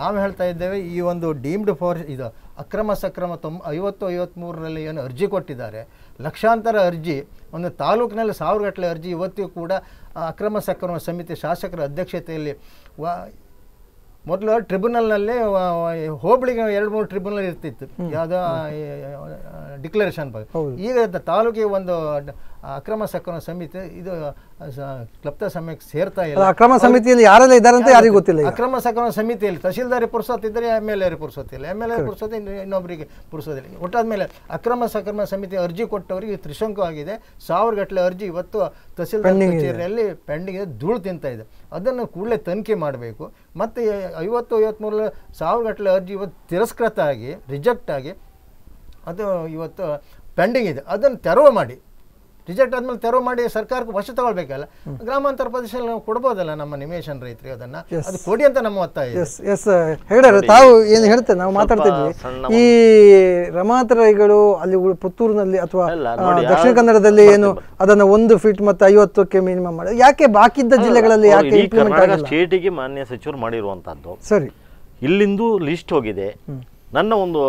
B: ನಾವು ಹೇಳ್ತಾ ಇದ್ದೇವೆ ಈ ಒಂದು ಡೀಮ್ಡ್ ಫಾರ್ ಇದು ಅಕ್ರಮ ಸಕ್ರಮ ತೊಂಬ ಐವತ್ತು ಐವತ್ತ್ಮೂರರಲ್ಲಿ ಏನು ಅರ್ಜಿ ಕೊಟ್ಟಿದ್ದಾರೆ ಲಕ್ಷಾಂತರ ಅರ್ಜಿ ಒಂದು ತಾಲೂಕಿನಲ್ಲಿ ಸಾವಿರಗಟ್ಟಲೆ ಅರ್ಜಿ ಇವತ್ತಿಗೂ ಕೂಡ ಅಕ್ರಮ ಸಕ್ರಮ ಸಮಿತಿ ಶಾಸಕರ ಅಧ್ಯಕ್ಷತೆಯಲ್ಲಿ ವಾ ಮೊದಲು ಟ್ರಿಬ್ಯುನಲ್ನಲ್ಲಿ ಹೋಬಳಿಗೆ ಎರಡು ಮೂರು ಟ್ರಿಬ್ಯುನಲ್ ಇರ್ತಿತ್ತು ಯಾವುದೋ ಡಿಕ್ಲರೇಷನ್ ಬಗ್ಗೆ ಈಗ ತಾಲೂಕಿಗೆ ಒಂದು ಅಕ್ರಮ ಸಕ್ರಮ ಸಮಿತಿ ಇದು ಕ್ಲಪ್ತ ಸಮಯಕ್ಕೆ ಸೇರ್ತಾ ಇಲ್ಲ ಅಕ್ರಮ ಸಮಿತಿಯಲ್ಲಿ ಯಾರೆಲ್ಲ ಅಂತ ಯಾರಿಗೂ ಗೊತ್ತಿಲ್ಲ ಅಕ್ರಮ ಸಕ್ರಮ ಸಮಿತಿಯಲ್ಲಿ ತಹಸೀಲ್ದಾರಿ ಇದ್ದರೆ ಎಮ್ ಎಲ್ ಎ ಇಲ್ಲ ಎಮ್ ಎಲ್ ಎ ಪುರ್ಸೋದು ಇನ್ನೊಬ್ಬರಿಗೆ ಪುರ್ಸೋದಿಲ್ಲ ಒಟ್ಟಾದ್ಮೇಲೆ ಅಕ್ರಮ ಸಕ್ರಮ ಸಮಿತಿ ಅರ್ಜಿ ಕೊಟ್ಟವರಿಗೆ ತ್ರಿಶಂಕವಾಗಿದೆ ಸಾವಿರ ಗಟ್ಟಲೆ ಅರ್ಜಿ ಇವತ್ತು ತಹಸೀಲ್ದಾರ್ ಕಚೇರಿಯಲ್ಲಿ ಪೆಂಡಿಂಗ್ ಧೂಳು ತಿಂತಾ ಇದೆ ಅದನ್ನು ಕೂಡಲೇ ತನಿಖೆ ಮಾಡಬೇಕು ಮತ್ತು ಐವತ್ತು ಐವತ್ತ್ಮೂರು ಸಾವಿರ ಗಟ್ಟಲೆ ಅರ್ಜಿ ಇವತ್ತು ತಿರಸ್ಕೃತ ಆಗಿ ರಿಜೆಕ್ಟ್ ಆಗಿ ಅದು ಇವತ್ತು ಪೆಂಡಿಂಗ್ ಇದೆ ಅದನ್ನು ತೆರವು ಮಾಡಿ ರಿಜೆಕ್ಟ್ ಆದ್ಮೇಲೆ ತೆರವು ಮಾಡಿ ಸರ್ಕಾರಕ್ಕೆ ವಶ ತಗೊಳ್ಬೇಕಲ್ಲ ಗ್ರಾಮಾಂತರ ಪ್ರದೇಶದಲ್ಲಿ ನಾವು ಕೊಡ್ಬೋದಲ್ಲ ನಮ್ಮ ನಿಮೇಶನ್ ರೈತರಿ ಅದನ್ನ ಅದು ಕೊಡಿ ಅಂತ
A: ನಮ್ಮ ಒತ್ತಾಯ ಎಸ್ ಹೇಳ್ಯಾರ ತಾವು ಏನು ಹೇಳ್ತೇವೆ ನಾವು ಮಾತಾಡ್ತಿದ್ವಿ ಈ ರಮಾತರೈಗಳು ಅಲ್ಲಿ ಪುತ್ತೂರಿನಲ್ಲಿ ಅಥವಾ ದಕ್ಷಿಣ ಕನ್ನಡದಲ್ಲಿ ಏನು ಅದನ್ನ ಒಂದು ಫೀಟ್ ಮತ್ತೆ ಐವತ್ತಕ್ಕೆ ಮಿನಿಮಮ್ ಮಾಡಿ ಯಾಕೆ ಬಾಕಿದ್ದ ಜಿಲ್ಲೆಗಳಲ್ಲಿ ಯಾಕೆ ಇಂಪ್ಲಿಮೆಂಟ್ ಆಗಿಲ್ಲ
C: ಸ್ಟೇಟಿಗೆ ಮಾನ್ಯ ಸಚಿವರು ಮಾಡಿರುವಂತಹದ್ದು ಸರಿ ಇಲ್ಲಿಂದು ಲಿಸ್ಟ್ ಹೋಗಿದೆ ನನ್ನ ಒಂದು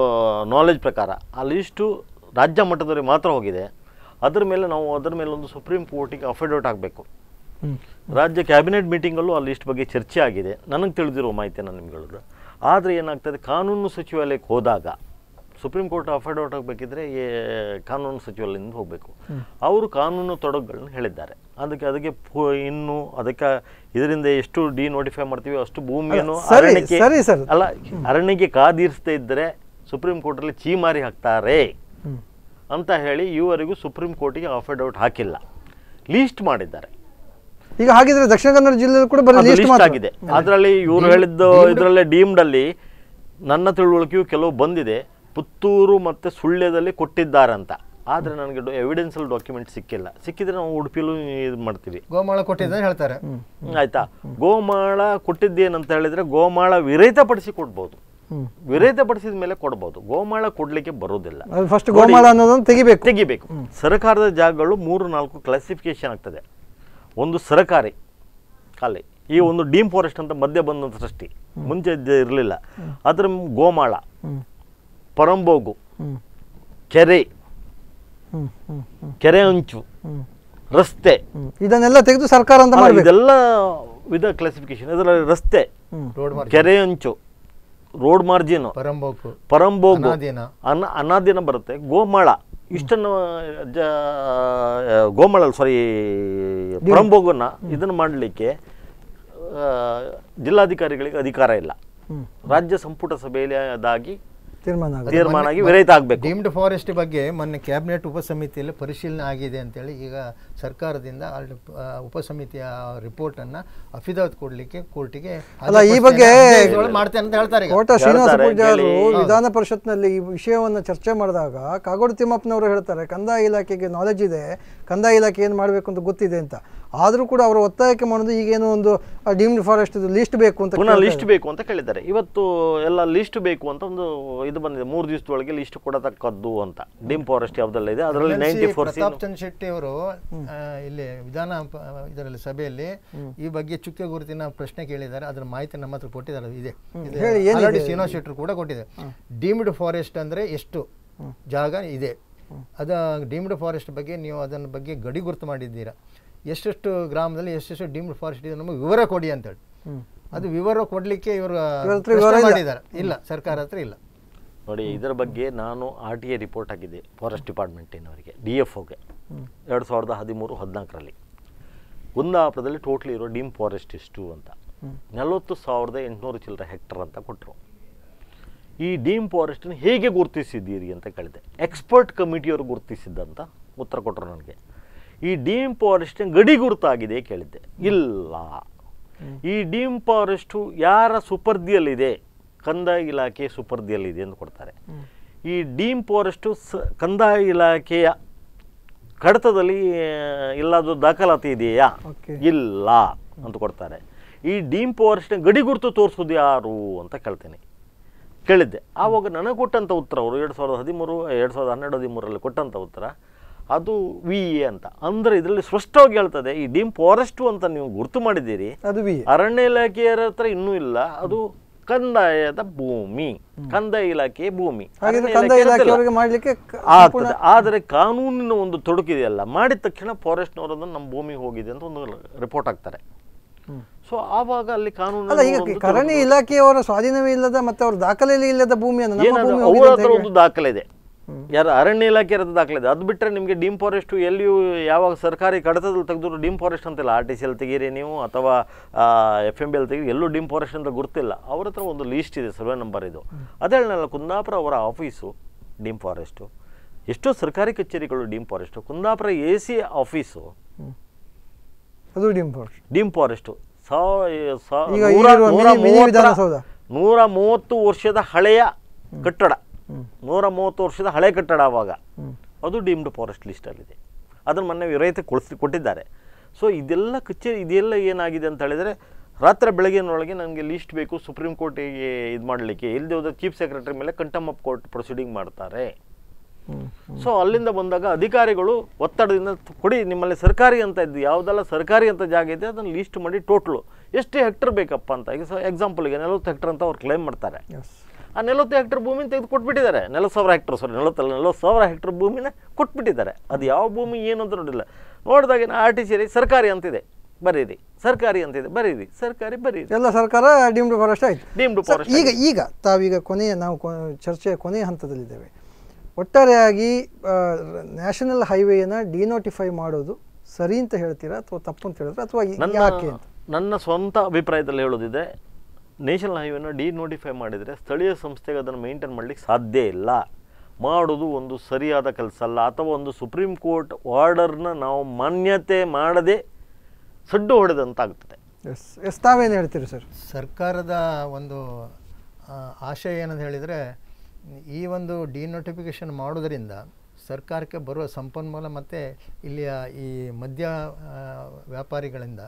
C: ನಾಲೆಜ್ ಪ್ರಕಾರ ಆ ಲಿಸ್ಟು ರಾಜ್ಯ ಮಟ್ಟದಲ್ಲಿ ಮಾತ್ರ ಹೋಗಿದೆ ಅದ್ರ ಮೇಲೆ ನಾವು ಅದ್ರ ಮೇಲೆ ಒಂದು ಸುಪ್ರೀಂ ಕೋರ್ಟಿಗೆ ಅಫಿಡವಿಟ್ ಆಗಬೇಕು ರಾಜ್ಯ ಕ್ಯಾಬಿನೆಟ್ ಮೀಟಿಂಗಲ್ಲೂ ಅಲ್ಲಿ ಇಷ್ಟು ಬಗ್ಗೆ ಚರ್ಚೆ ಆಗಿದೆ ನನಗೆ ತಿಳಿದಿರೋ ಮಾಹಿತಿ ನಾನು ನಿಮ್ಗೆ ಹೇಳೋದು ಆದರೆ ಏನಾಗ್ತದೆ ಕಾನೂನು ಸಚಿವಾಲಯಕ್ಕೆ ಹೋದಾಗ ಸುಪ್ರೀಂ ಕೋರ್ಟ್ ಅಫಿಡವಿಟ್ ಆಗಬೇಕಿದ್ರೆ ಈ ಕಾನೂನು ಸಚಿವಾಲಯದಿಂದ ಹೋಗಬೇಕು ಅವರು ಕಾನೂನು ತೊಡಗುಗಳನ್ನ ಹೇಳಿದ್ದಾರೆ ಅದಕ್ಕೆ ಅದಕ್ಕೆ ಇನ್ನು ಅದಕ್ಕೆ ಇದರಿಂದ ಎಷ್ಟು ಡಿ ನೋಟಿಫೈ ಮಾಡ್ತೀವಿ ಅಷ್ಟು ಭೂಮಿಯನ್ನು ಅರಣ್ಯಕ್ಕೆ ಅಲ್ಲ ಅರಣ್ಯಕ್ಕೆ ಕಾದಿರಿಸದೇ ಇದ್ದರೆ ಸುಪ್ರೀಂ ಕೋರ್ಟಲ್ಲಿ ಚೀಮಾರಿ ಹಾಕ್ತಾರೆ ಅಂತ ಹೇಳಿ ಈವರೆಗೂ ಸುಪ್ರೀಂ ಕೋರ್ಟಿಗೆ ಆಫರ್ ಹಾಕಿಲ್ಲ ಲೀಸ್ಟ್ ಮಾಡಿದ್ದಾರೆ
A: ಈಗ ಹಾಗಿದ್ರೆ ದಕ್ಷಿಣ ಕನ್ನಡ ಜಿಲ್ಲೆ ಕೂಡ ಲಿಸ್ಟ್ ಆಗಿದೆ
C: ಅದರಲ್ಲಿ ಇವರು ಹೇಳಿದ್ದು ಡೀಮ್ಡ್ ಅಲ್ಲಿ ನನ್ನ ತಿಳುವಳಿಕೆಯು ಕೆಲವು ಬಂದಿದೆ ಪುತ್ತೂರು ಮತ್ತು ಸುಳ್ಯದಲ್ಲಿ ಕೊಟ್ಟಿದ್ದಾರಂತ ಆದರೆ ನನಗೆ ಎವಿಡೆನ್ಸಲ್ ಡಾಕ್ಯುಮೆಂಟ್ ಸಿಕ್ಕಿಲ್ಲ ಸಿಕ್ಕಿದ್ರೆ ನಾವು ಉಡುಪಿಲು ಇದು ಮಾಡ್ತೀವಿ
B: ಗೋಮಾಳ ಕೊಟ್ಟಿದ್ದಾರೆ ಹೇಳ್ತಾರೆ
C: ಆಯ್ತಾ ಗೋಮಾಳ ಕೊಟ್ಟಿದ್ದೇನಂತ ಹೇಳಿದ್ರೆ ಗೋಮಾಳ ಪಡಿಸಿ ಕೊಡ್ಬೋದು ವಿರೋಧ ಪಡಿಸಿದ ಮೇಲೆ ಕೊಡಬಹುದು ಗೋಮಾಳ ಕೊಡ್ಲಿಕ್ಕೆ ಬರೋದಿಲ್ಲ
A: ಫಸ್ಟ್ ಗೋಮಾಳ ಅನ್ನೋದನ್ನು ತೆಗಿಬೇಕು
C: ತೆಗಿಬೇಕು ಸರ್ಕಾರದ ಜಾಗಗಳು ಮೂರು ನಾಲ್ಕು ಕ್ಲಾಸಿಫಿಕೇಶನ್ ಆಗ್ತದೆ ಒಂದು ಸರಕಾರಿ ಖಾಲಿ ಈ ಒಂದು ಡೀಮ್ ಫಾರೆಸ್ಟ್ ಅಂತ ಮಧ್ಯೆ ಬಂದಂಥ ಸೃಷ್ಟಿ ಮುಂಚೆ ಇರಲಿಲ್ಲ ಅದ್ರ ಗೋಮಾಳ ಪರಂಬೋಗು ಕೆರೆ ಕೆರೆ ಅಂಚು ರಸ್ತೆ
A: ಇದನ್ನೆಲ್ಲ ತೆಗೆದು ಸರ್ಕಾರ ಅಂತ
C: ಇದೆಲ್ಲ ವಿಧ ಕ್ಲಾಸಿಫಿಕೇಶನ್ ಇದರಲ್ಲಿ ರಸ್ತೆ ಕೆರೆ ಅಂಚು ರೋಡ್ ಮಾರ್ಜಿನ್ ಪರಂಬೋಕು ಪರಂಬೋಗು ಅನಾದಿನ ಬರುತ್ತೆ ಗೋಮಾಳ ಇಷ್ಟನ್ನು ಜ ಗೋಮಾಳ ಸಾರಿ ಪರಂಬೋಗನ್ನ ಇದನ್ನು ಮಾಡಲಿಕ್ಕೆ ಜಿಲ್ಲಾಧಿಕಾರಿಗಳಿಗೆ ಅಧಿಕಾರ ಇಲ್ಲ ರಾಜ್ಯ ಸಂಪುಟ ಸಭೆಯಲ್ಲಿ
A: ತೀರ್ಮಾನ ತೀರ್ಮಾನ ಆಗಿ
C: ಆಗಬೇಕು
B: ಡೀಮ್ಡ್ ಫಾರೆಸ್ಟ್ ಬಗ್ಗೆ ಮೊನ್ನೆ ಕ್ಯಾಬಿನೆಟ್ ಉಪಸಮಿತಿಯಲ್ಲಿ ಪರಿಶೀಲನೆ ಆಗಿದೆ ಅಂತೇಳಿ ಈಗ ಸರ್ಕಾರದಿಂದ ಉಪಸಮಿತಿಯ ರಿಪೋರ್ಟ್ ಅನ್ನ ಅಫಿದಾವತ್ ಕೊಡ್ಲಿಕ್ಕೆ ಕೋರ್ಟಿಗೆ ಅಲ್ಲ ಈ ಬಗ್ಗೆ ಮಾಡ್ತೇನೆ ಅಂತ ಹೇಳ್ತಾರೆ ಕೋಟ ಶ್ರೀನಿವಾಸ ಪೂಜಾರು ವಿಧಾನ
A: ಪರಿಷತ್ನಲ್ಲಿ ಈ ವಿಷಯವನ್ನು ಚರ್ಚೆ ಮಾಡಿದಾಗ ಕಾಗೋಡು ತಿಮ್ಮಪ್ಪನವರು ಹೇಳ್ತಾರೆ ಕಂದಾಯ ಇಲಾಖೆಗೆ ನಾಲೆಜ್ ಇದೆ ಕಂದಾಯ ಇಲಾಖೆ ಏನು ಮಾಡಬೇಕು ಅಂತ ಗೊತ್ತಿದೆ ಅಂತ ಆದರೂ ಕೂಡ ಅವರು ಒತ್ತಾಯಕ್ಕೆ ಮಾಡೋದು ಈಗೇನು ಒಂದು ಡೀಮ್ಡ್ ಫಾರೆಸ್ಟ್ ಲಿಸ್ಟ್ ಬೇಕು ಅಂತ ಪುನಃ ಲಿಸ್ಟ್
C: ಬೇಕು ಅಂತ ಕೇಳಿದ್ದಾರೆ ಇವತ್ತು ಎಲ್ಲ ಲಿಸ್ಟ್ ಬೇಕು ಅಂತ ಒಂದು ಇದು ಬಂದಿದೆ ಮೂರು ದಿವಸದೊಳಗೆ ಲಿಸ್ಟ್ ಕೊಡತಕ್ಕದ್ದು ಅಂತ ಡೀಮ್ ಫಾರೆಸ್ಟ್ ಯಾವ್ದೆಲ್ಲ ಇದೆ ಅದರಲ್ಲಿ ನೈಂಟಿ ಫೋರ್
B: ಚಂದ್ ಶೆಟ್ಟಿ ಅವರು ಇಲ್ಲಿ ವಿಧಾನ ಇದರಲ್ಲಿ ಸಭೆಯಲ್ಲಿ ಈ ಬಗ್ಗೆ ಚುಕ್ಕೆ ಗುರುತಿನ ಪ್ರಶ್ನೆ ಕೇಳಿದ್ದಾರೆ ಅದರ ಮಾಹಿತಿ ನಮ್ಮ ಹತ್ರ ಕೊಟ್ಟಿದ್ದಾರೆ ಇದೆ ಶ್ರೀನಿವಾಸ ಶೆಟ್ಟರು ಕೂಡ ಕೊಟ್ಟಿದೆ ಡೀಮ್ಡ್ ಫಾರೆಸ್ಟ್ ಅಂದ್ರೆ ಎಷ್ಟು ಜಾಗ ಇದೆ ಅದ ಡೀಮ್ಡ್ ಫಾರೆಸ್ಟ್ ಬಗ್ಗೆ ನೀವು ಅದನ್ನ ಬಗ್ಗೆ ಗಡಿ ಗುರುತು ಮಾಡಿದ್ದೀರಾ ಎಷ್ಟೆಷ್ಟು ಗ್ರಾಮದಲ್ಲಿ ಎಷ್ಟೆಷ್ಟು ಡೀಮ್ಡ್ ಫಾರೆಸ್ಟ್ ಇದೆ ನಮಗೆ ವಿವರ ಕೊಡಿ ಅಂತ ಹೇಳಿ ಅದು ವಿವರ ಕೊಡಲಿಕ್ಕೆ ಇವರು ಮಾಡಿದ್ದಾರೆ ಇಲ್ಲ ಸರ್ಕಾರ ಹತ್ರ ಇಲ್ಲ
C: ನೋಡಿ ಇದರ ಬಗ್ಗೆ ನಾನು ಆರ್ ಟಿ ಎ ರಿಪೋರ್ಟ್ ಹಾಕಿದ್ದೆ ಫಾರೆಸ್ಟ್ ಡಿಪಾರ್ಟ್ಮೆಂಟಿನವರಿಗೆ ಡಿ ಎಫ್ ಒಗೆ ಎರಡು ಸಾವಿರದ ಹದಿಮೂರು ಹದಿನಾಲ್ಕರಲ್ಲಿ ಕುಂದಾಪುರದಲ್ಲಿ ಟೋಟ್ಲಿ ಇರೋ ಡೀಮ್ ಫಾರೆಸ್ಟ್ ಇಷ್ಟು ಅಂತ ನಲವತ್ತು ಸಾವಿರದ ಎಂಟುನೂರು ಚಿಲ್ಲರೆ ಹೆಕ್ಟರ್ ಅಂತ ಕೊಟ್ಟರು ಈ ಡೀಮ್ ಫಾರೆಸ್ಟನ್ನು ಹೇಗೆ ಗುರುತಿಸಿದ್ದೀರಿ ಅಂತ ಕೇಳಿದೆ ಎಕ್ಸ್ಪರ್ಟ್ ಕಮಿಟಿಯವರು ಗುರುತಿಸಿದ್ದಂತ ಉತ್ತರ ಕೊಟ್ಟರು ನನಗೆ ಈ ಡೀಮ್ ಗಡಿ ಗುರುತಾಗಿದೆ ಕೇಳಿದ್ದೆ ಇಲ್ಲ ಈ ಡೀಮ್ ಫಾರೆಸ್ಟು ಯಾರ ಸುಪರ್ದಿಯಲ್ಲಿದೆ ಕಂದಾಯ ಇಲಾಖೆ ಸುಪರ್ದಿಯಲ್ಲಿದೆ ಎಂದು ಕೊಡ್ತಾರೆ ಈ ಡೀಮ್ ಫಾರೆಸ್ಟು ಸ ಕಂದಾಯ ಇಲಾಖೆಯ ಕಡತದಲ್ಲಿ ಎಲ್ಲಾದರೂ ದಾಖಲಾತಿ ಇದೆಯಾ ಇಲ್ಲ ಅಂತ ಕೊಡ್ತಾರೆ ಈ ಡೀಮ್ ಫಾರೆಸ್ಟ್ನ ಗಡಿ ಗುರುತು ತೋರಿಸೋದು ಯಾರು ಅಂತ ಕೇಳ್ತೇನೆ ಕೇಳಿದ್ದೆ ಆವಾಗ ನನಗೆ ಕೊಟ್ಟಂಥ ಉತ್ತರ ಅವರು ಎರಡು ಸಾವಿರದ ಹದಿಮೂರು ಎರಡು ಸಾವಿರದ ಹನ್ನೆರಡು ಹದಿಮೂರರಲ್ಲಿ ಕೊಟ್ಟಂಥ ಉತ್ತರ ಅದು ವಿ ಎ ಅಂತ ಅಂದ್ರೆ ಇದರಲ್ಲಿ ಸ್ಪಷ್ಟವಾಗಿ ಹೇಳ್ತದೆ ಈ ಡಿಮ್ ಫಾರೆಸ್ಟ್ ಅಂತ ನೀವು ಗುರುತು ಮಾಡಿದ್ದೀರಿ ಅದು ಅರಣ್ಯ ಇಲಾಖೆಯರ ಹತ್ರ ಇನ್ನೂ ಇಲ್ಲ ಅದು ಕಂದಾಯದ ಭೂಮಿ ಕಂದಾಯ ಇಲಾಖೆ ಭೂಮಿ ಆದರೆ ಕಾನೂನಿನ ಒಂದು ತೊಡಕಿದೆಯಲ್ಲ ಮಾಡಿದ ತಕ್ಷಣ ಫಾರೆಸ್ಟ್ ಅದನ್ನು ನಮ್ಮ ಭೂಮಿ ಹೋಗಿದೆ ಅಂತ ಒಂದು ರಿಪೋರ್ಟ್ ಆಗ್ತಾರೆ ಸೊ ಆವಾಗ ಅಲ್ಲಿ ಕಾನೂನು ಅರಣ್ಯ
A: ಇಲಾಖೆಯವರ ಸ್ವಾಧೀನವೇ ಇಲ್ಲದ ಮತ್ತೆ ಅವರ ದಾಖಲೆ ಇಲ್ಲದ ಅಂದ್ರೆ ಒಂದು
C: ದಾಖಲೆ ಇದೆ ಯಾರು ಅರಣ್ಯ ಇಲಾಖೆ ಇರೋದು ದಾಖಲೆ ಅದು ಬಿಟ್ಟರೆ ನಿಮಗೆ ಡೀಮ್ ಫಾರೆಸ್ಟು ಎಲ್ಲಿಯೂ ಯಾವಾಗ ಸರ್ಕಾರಿ ಕಡತದಲ್ಲಿ ತೆಗೆದ್ರು ಡೀಮ್ ಫಾರೆಸ್ಟ್ ಅಂತಿಲ್ಲ ಆರ್ ಟಿ ಸಿ ಎಲ್ ತೆಗೀರಿ ನೀವು ಅಥವಾ ಎಫ್ ಎಂ ಬಿ ಎಲ್ ತೆಗೀರಿ ಎಲ್ಲೂ ಡೀಮ್ ಫಾರೆಸ್ಟ್ ಅಂತ ಗೊತ್ತಿಲ್ಲ ಅವ್ರ ಹತ್ರ ಒಂದು ಲೀಸ್ಟ್ ಇದೆ ಸರ್ವೆ ನಂಬರ್ ಇದು ಹೇಳಲ್ಲ ಕುಂದಾಪುರ ಅವರ ಆಫೀಸು ಡೀಮ್ ಫಾರೆಸ್ಟು ಎಷ್ಟೋ ಸರ್ಕಾರಿ ಕಚೇರಿಗಳು deem forest Kundapura A C office ಅದು ಡೀಮ್ ಫಾರೆಸ್ಟ್ ಡೀಮ್ ಫಾರೆಸ್ಟು ನೂರ ಮೂವತ್ತು ವರ್ಷದ ಹಳೆಯ ಕಟ್ಟಡ ನೂರ ಮೂವತ್ತು ವರ್ಷದ ಹಳೆ ಕಟ್ಟಡ ಆವಾಗ ಅದು ಡೀಮ್ಡ್ ಫಾರೆಸ್ಟ್ ಲಿಸ್ಟಲ್ಲಿದೆ ಅದನ್ನು ಮೊನ್ನೆ ವಿರಹಿತ ಕೊಳಿಸಿ ಕೊಟ್ಟಿದ್ದಾರೆ ಸೊ ಇದೆಲ್ಲ ಕಚೇರಿ ಇದೆಲ್ಲ ಏನಾಗಿದೆ ಅಂತ ಹೇಳಿದರೆ ರಾತ್ರಿ ಬೆಳಗ್ಗೆನೊಳಗೆ ನನಗೆ ಲಿಸ್ಟ್ ಬೇಕು ಸುಪ್ರೀಂ ಕೋರ್ಟಿಗೆ ಇದು ಮಾಡಲಿಕ್ಕೆ ಇಲ್ಲದೆ ಹೋದ ಚೀಫ್ ಸೆಕ್ರೆಟರಿ ಮೇಲೆ ಕಂಟಮ್ ಅಪ್ ಕೋರ್ಟ್ ಪ್ರೊಸೀಡಿಂಗ್ ಮಾಡ್ತಾರೆ ಸೊ ಅಲ್ಲಿಂದ ಬಂದಾಗ ಅಧಿಕಾರಿಗಳು ಒತ್ತಡದಿಂದ ಕೊಡಿ ನಿಮ್ಮಲ್ಲಿ ಸರ್ಕಾರಿ ಅಂತ ಇದ್ದು ಯಾವುದೆಲ್ಲ ಸರ್ಕಾರಿ ಅಂತ ಜಾಗ ಇದೆ ಅದನ್ನು ಲೀಸ್ಟ್ ಮಾಡಿ ಟೋಟ್ಲು ಎಷ್ಟು ಹೆಕ್ಟರ್ ಬೇಕಪ್ಪ ಅಂತ ಈಗ ಸೊ ಎಕ್ಸಾಂಪಲ್ಗೆ ನಲ್ವತ್ತು ಹೆಕ್ಟರ್ ಅಂತ ಅವ್ರು ಕ್ಲೇಮ್ ಮಾಡ್ತಾರೆ ಆ ನಲವತ್ತು ಹೆಕ್ಟರ್ ಭೂಮಿನ ತೆಗೆದು ಕೊಟ್ಬಿಟ್ಟಿದ್ದಾರೆ ನಲವತ್ತು ಸಾವಿರ ಹೆಕ್ಟರ್ ಸಾರಿ ನಲವತ್ತಲ್ಲ ನಲವತ್ತು ಸಾವಿರ ಹೆಕ್ಟರ್ ಭೂಮಿನ ಕೊಟ್ಬಿಟ್ಟಿದ್ದಾರೆ ಅದು ಯಾವ ಭೂಮಿ ಏನು ಅಂತ ನೋಡಿಲ್ಲ ನೋಡಿದಾಗ ನಾ ಆರ್ ಟಿ ಸಿ ಸರ್ಕಾರಿ ಅಂತಿದೆ ಬರೀರಿ ಸರ್ಕಾರಿ ಅಂತಿದೆ ಬರೀರಿ ಸರ್ಕಾರಿ ಬರೀರಿ
A: ಎಲ್ಲ ಸರ್ಕಾರ ಡೀಮ್ಡ್ ಫಾರೆಸ್ಟ್
C: ಆಯಿತು ಡೀಮ್ಡ್ ಫಾರೆಸ್ಟ್ ಈಗ
A: ಈಗ ತಾವೀಗ ಕೊನೆಯ ನಾವು ಚರ್ಚೆಯ ಕೊನೆಯ ಹಂತದಲ್ಲಿದ್ದೇವೆ ಒಟ್ಟಾರೆಯಾಗಿ ನ್ಯಾಷನಲ್ ಹೈವೇಯನ್ನು ಡಿನೋಟಿಫೈ ಮಾಡೋದು ಸರಿ ಅಂತ ಹೇಳ್ತೀರಾ ಅಥವಾ ತಪ್ಪು ಅಂತ ಹೇಳಿದ್ರೆ ಅಥವಾ ಯಾಕೆ
C: ನನ್ನ ಸ್ವಂತ ಅಭಿಪ್ರಾಯದಲ್ಲಿ ಹೇಳೋದಿದೆ ನೇಷನಲ್ ಹೈವೇನ ಡಿನೋಟಿಫೈ ಮಾಡಿದರೆ ಸ್ಥಳೀಯ ಸಂಸ್ಥೆಗೆ ಅದನ್ನು ಮೇಂಟೈನ್ ಮಾಡಲಿಕ್ಕೆ ಸಾಧ್ಯ ಇಲ್ಲ ಮಾಡೋದು ಒಂದು ಸರಿಯಾದ ಕೆಲಸ ಅಲ್ಲ ಅಥವಾ ಒಂದು ಸುಪ್ರೀಂ ಕೋರ್ಟ್ ಆರ್ಡರ್ನ ನಾವು ಮಾನ್ಯತೆ ಮಾಡದೆ ಸಡ್ಡು ಹೊಡೆದಂತಾಗ್ತದೆ
A: ಎಸ್ ಎಸ್ ತಾವೇನು ಹೇಳ್ತೀರಿ ಸರ್ ಸರ್ಕಾರದ
B: ಒಂದು ಆಶಯ ಏನಂತ ಹೇಳಿದರೆ ಈ ಒಂದು ಡಿನೋಟಿಫಿಕೇಷನ್ ಮಾಡೋದರಿಂದ ಸರ್ಕಾರಕ್ಕೆ ಬರುವ ಸಂಪನ್ಮೂಲ ಮತ್ತು ಇಲ್ಲಿಯ ಈ ಮದ್ಯ ವ್ಯಾಪಾರಿಗಳಿಂದ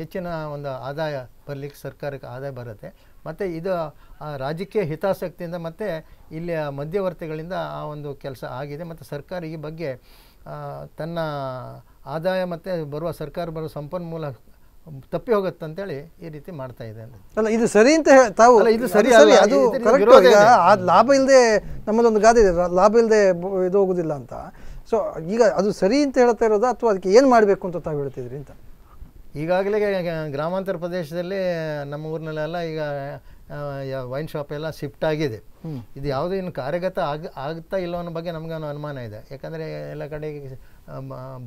B: ಹೆಚ್ಚಿನ ಒಂದು ಆದಾಯ ಬರಲಿಕ್ಕೆ ಸರ್ಕಾರಕ್ಕೆ ಆದಾಯ ಬರುತ್ತೆ ಮತ್ತು ಇದು ರಾಜಕೀಯ ಹಿತಾಸಕ್ತಿಯಿಂದ ಮತ್ತು ಇಲ್ಲಿಯ ಮಧ್ಯವರ್ತಿಗಳಿಂದ ಆ ಒಂದು ಕೆಲಸ ಆಗಿದೆ ಮತ್ತು ಸರ್ಕಾರ ಈ ಬಗ್ಗೆ ತನ್ನ ಆದಾಯ ಮತ್ತು ಬರುವ ಸರ್ಕಾರ ಬರುವ ಸಂಪನ್ಮೂಲ ತಪ್ಪಿ ಹೋಗುತ್ತೆ ಅಂತೇಳಿ ಈ ರೀತಿ ಮಾಡ್ತಾ ಇದೆ
A: ಅಲ್ಲ ಇದು ಸರಿ ಅಂತ ತಾವು ಇದು ಸರಿ ಅದು ಕರೆಕ್ಟ್ ಲಾಭ ಇಲ್ಲದೆ ನಮ್ಮದೊಂದು ಗಾದೆ ಇದೆ ಲಾಭ ಇಲ್ಲದೆ ಇದು ಹೋಗೋದಿಲ್ಲ ಅಂತ ಸೊ ಈಗ ಅದು ಸರಿ ಅಂತ ಹೇಳ್ತಾ ಇರೋದಾ ಅಥವಾ ಅದಕ್ಕೆ ಏನು ಮಾಡಬೇಕು ಅಂತ ತಾವು ಹೇಳ್ತಿದ್ರಿ ಅಂತ
B: ಈಗಾಗಲೇ ಗ್ರಾಮಾಂತರ ಪ್ರದೇಶದಲ್ಲಿ ನಮ್ಮ ಊರಿನಲ್ಲೆಲ್ಲ ಈಗ ವೈನ್ ಶಾಪ್ ಎಲ್ಲ ಶಿಫ್ಟ್ ಆಗಿದೆ ಇದು ಯಾವುದೇ ಇನ್ನು ಕಾರ್ಯಗತ ಆಗ ಆಗ್ತಾ ಇಲ್ಲ ಅನ್ನೋ ಬಗ್ಗೆ ನಮಗೇನು ಅನುಮಾನ ಇದೆ ಯಾಕಂದರೆ ಎಲ್ಲ ಕಡೆ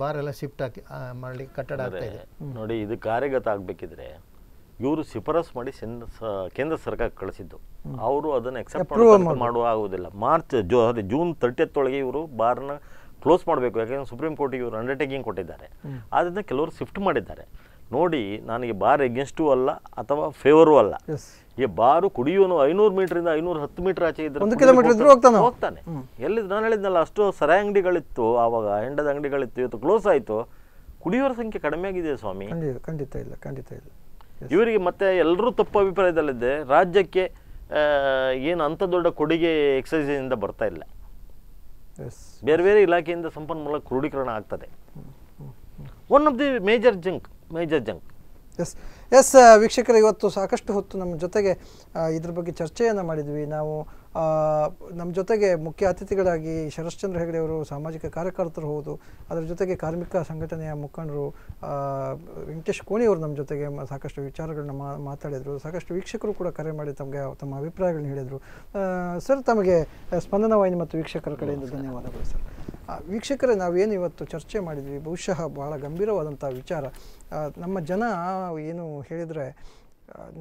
B: ಬಾರ್ ಎಲ್ಲ ಶಿಫ್ಟ್ ಹಾಕಿ ಮಾಡಲಿ ಕಟ್ಟಡ ಆಗ್ತಾ ಇದೆ
C: ನೋಡಿ ಇದು ಕಾರ್ಯಗತ ಆಗಬೇಕಿದ್ರೆ ಇವರು ಶಿಫಾರಸು ಮಾಡಿ ಕೇಂದ್ರ ಸರ್ಕಾರ ಕಳಿಸಿದ್ದು ಅವರು ಅದನ್ನು ಎಕ್ಸೆಪ್ಟ್ ಮಾಡುವ ಆಗುವುದಿಲ್ಲ ಮಾರ್ಚ್ ಜೋ ಅದೇ ಜೂನ್ ಒಳಗೆ ಇವರು ಬಾರ್ನ ಕ್ಲೋಸ್ ಮಾಡಬೇಕು ಯಾಕಂದ್ರೆ ಸುಪ್ರೀಂ ಕೋರ್ಟಿಗೆ ಇವರು ಅಂಡರ್ಟೇಕಿಂಗ್ ಕೊಟ್ಟಿದ್ದಾರೆ ಆದ್ದರಿಂದ ಕೆಲವರು ಶಿಫ್ಟ್ ಮಾಡಿದ್ದಾರೆ ನೋಡಿ ನನಗೆ ಬಾರ್ ಎಗೇನ್ಸ್ಟು ಅಲ್ಲ ಅಥವಾ ಫೇವರು ಅಲ್ಲ ಈ ಬಾರು ಕುಡಿಯೋನು ಐನೂರು ಮೀಟ್ರಿಂದ ಐನೂರು ಹತ್ತು ಮೀಟರ್ ಆಚೆ ಇದ್ರೆ ಒಂದು ಕಿಲೋಮೀಟರ್ ಹೋಗ್ತಾನೆ ಹೋಗ್ತಾನೆ ಎಲ್ಲಿದ್ದು ನಾನು ಹೇಳಿದ್ನಲ್ಲ ಅಷ್ಟು ಸರ ಅಂಗಡಿಗಳಿತ್ತು ಆವಾಗ ಹೆಂಡದ ಅಂಗಡಿಗಳಿತ್ತು ಇವತ್ತು ಕ್ಲೋಸ್ ಆಯಿತು ಕುಡಿಯೋರ ಸಂಖ್ಯೆ ಕಡಿಮೆ ಆಗಿದೆ ಸ್ವಾಮಿ
A: ಖಂಡಿತ ಇಲ್ಲ ಖಂಡಿತ ಇಲ್ಲ
C: ಇವರಿಗೆ ಮತ್ತೆ ಎಲ್ಲರೂ ತಪ್ಪು ಅಭಿಪ್ರಾಯದಲ್ಲಿದ್ದೆ ರಾಜ್ಯಕ್ಕೆ ಏನು ಅಂಥ ದೊಡ್ಡ ಕೊಡುಗೆ ಇಂದ ಬರ್ತಾ ಇಲ್ಲ ಬೇರೆ ಬೇರೆ ಇಲಾಖೆಯಿಂದ ಸಂಪನ್ಮೂಲ ಕ್ರೋಢೀಕರಣ ಆಗ್ತದೆ one of the major junk major junk
A: S S ವೀಕ್ಷಕರು ಇವತ್ತು ಸಾಕಷ್ಟು ಹೊತ್ತು ನಮ್ಮ ಜೊತೆಗೆ ಇದ್ರ ಬಗ್ಗೆ ಚರ್ಚೆಯನ್ನು ಮಾಡಿದ್ವಿ ನಾವು ನಮ್ಮ ಜೊತೆಗೆ ಮುಖ್ಯ ಅತಿಥಿಗಳಾಗಿ ಶರಶ್ಚಂದ್ರ ಹೆಗಡೆ ಅವರು ಸಾಮಾಜಿಕ ಕಾರ್ಯಕರ್ತರು ಹೌದು ಅದರ ಜೊತೆಗೆ ಕಾರ್ಮಿಕ ಸಂಘಟನೆಯ ಮುಖಂಡರು ವೆಂಕಟೇಶ್ ಕೋಣಿಯವರು ನಮ್ಮ ಜೊತೆಗೆ ಸಾಕಷ್ಟು ವಿಚಾರಗಳನ್ನ ಮಾತಾಡಿದರು ಸಾಕಷ್ಟು ವೀಕ್ಷಕರು ಕೂಡ ಕರೆ ಮಾಡಿ ತಮಗೆ ತಮ್ಮ ಅಭಿಪ್ರಾಯಗಳನ್ನ ಹೇಳಿದರು ಸರ್ ತಮಗೆ ವಾಹಿನಿ ಮತ್ತು ವೀಕ್ಷಕರ ಕಡೆಯಿಂದ ಧನ್ಯವಾದಗಳು ಸರ್ ವೀಕ್ಷಕರೇ ನಾವೇನು ಇವತ್ತು ಚರ್ಚೆ ಮಾಡಿದ್ವಿ ಬಹುಶಃ ಬಹಳ ಗಂಭೀರವಾದಂಥ ವಿಚಾರ ನಮ್ಮ ಜನ ಏನು ಹೇಳಿದರೆ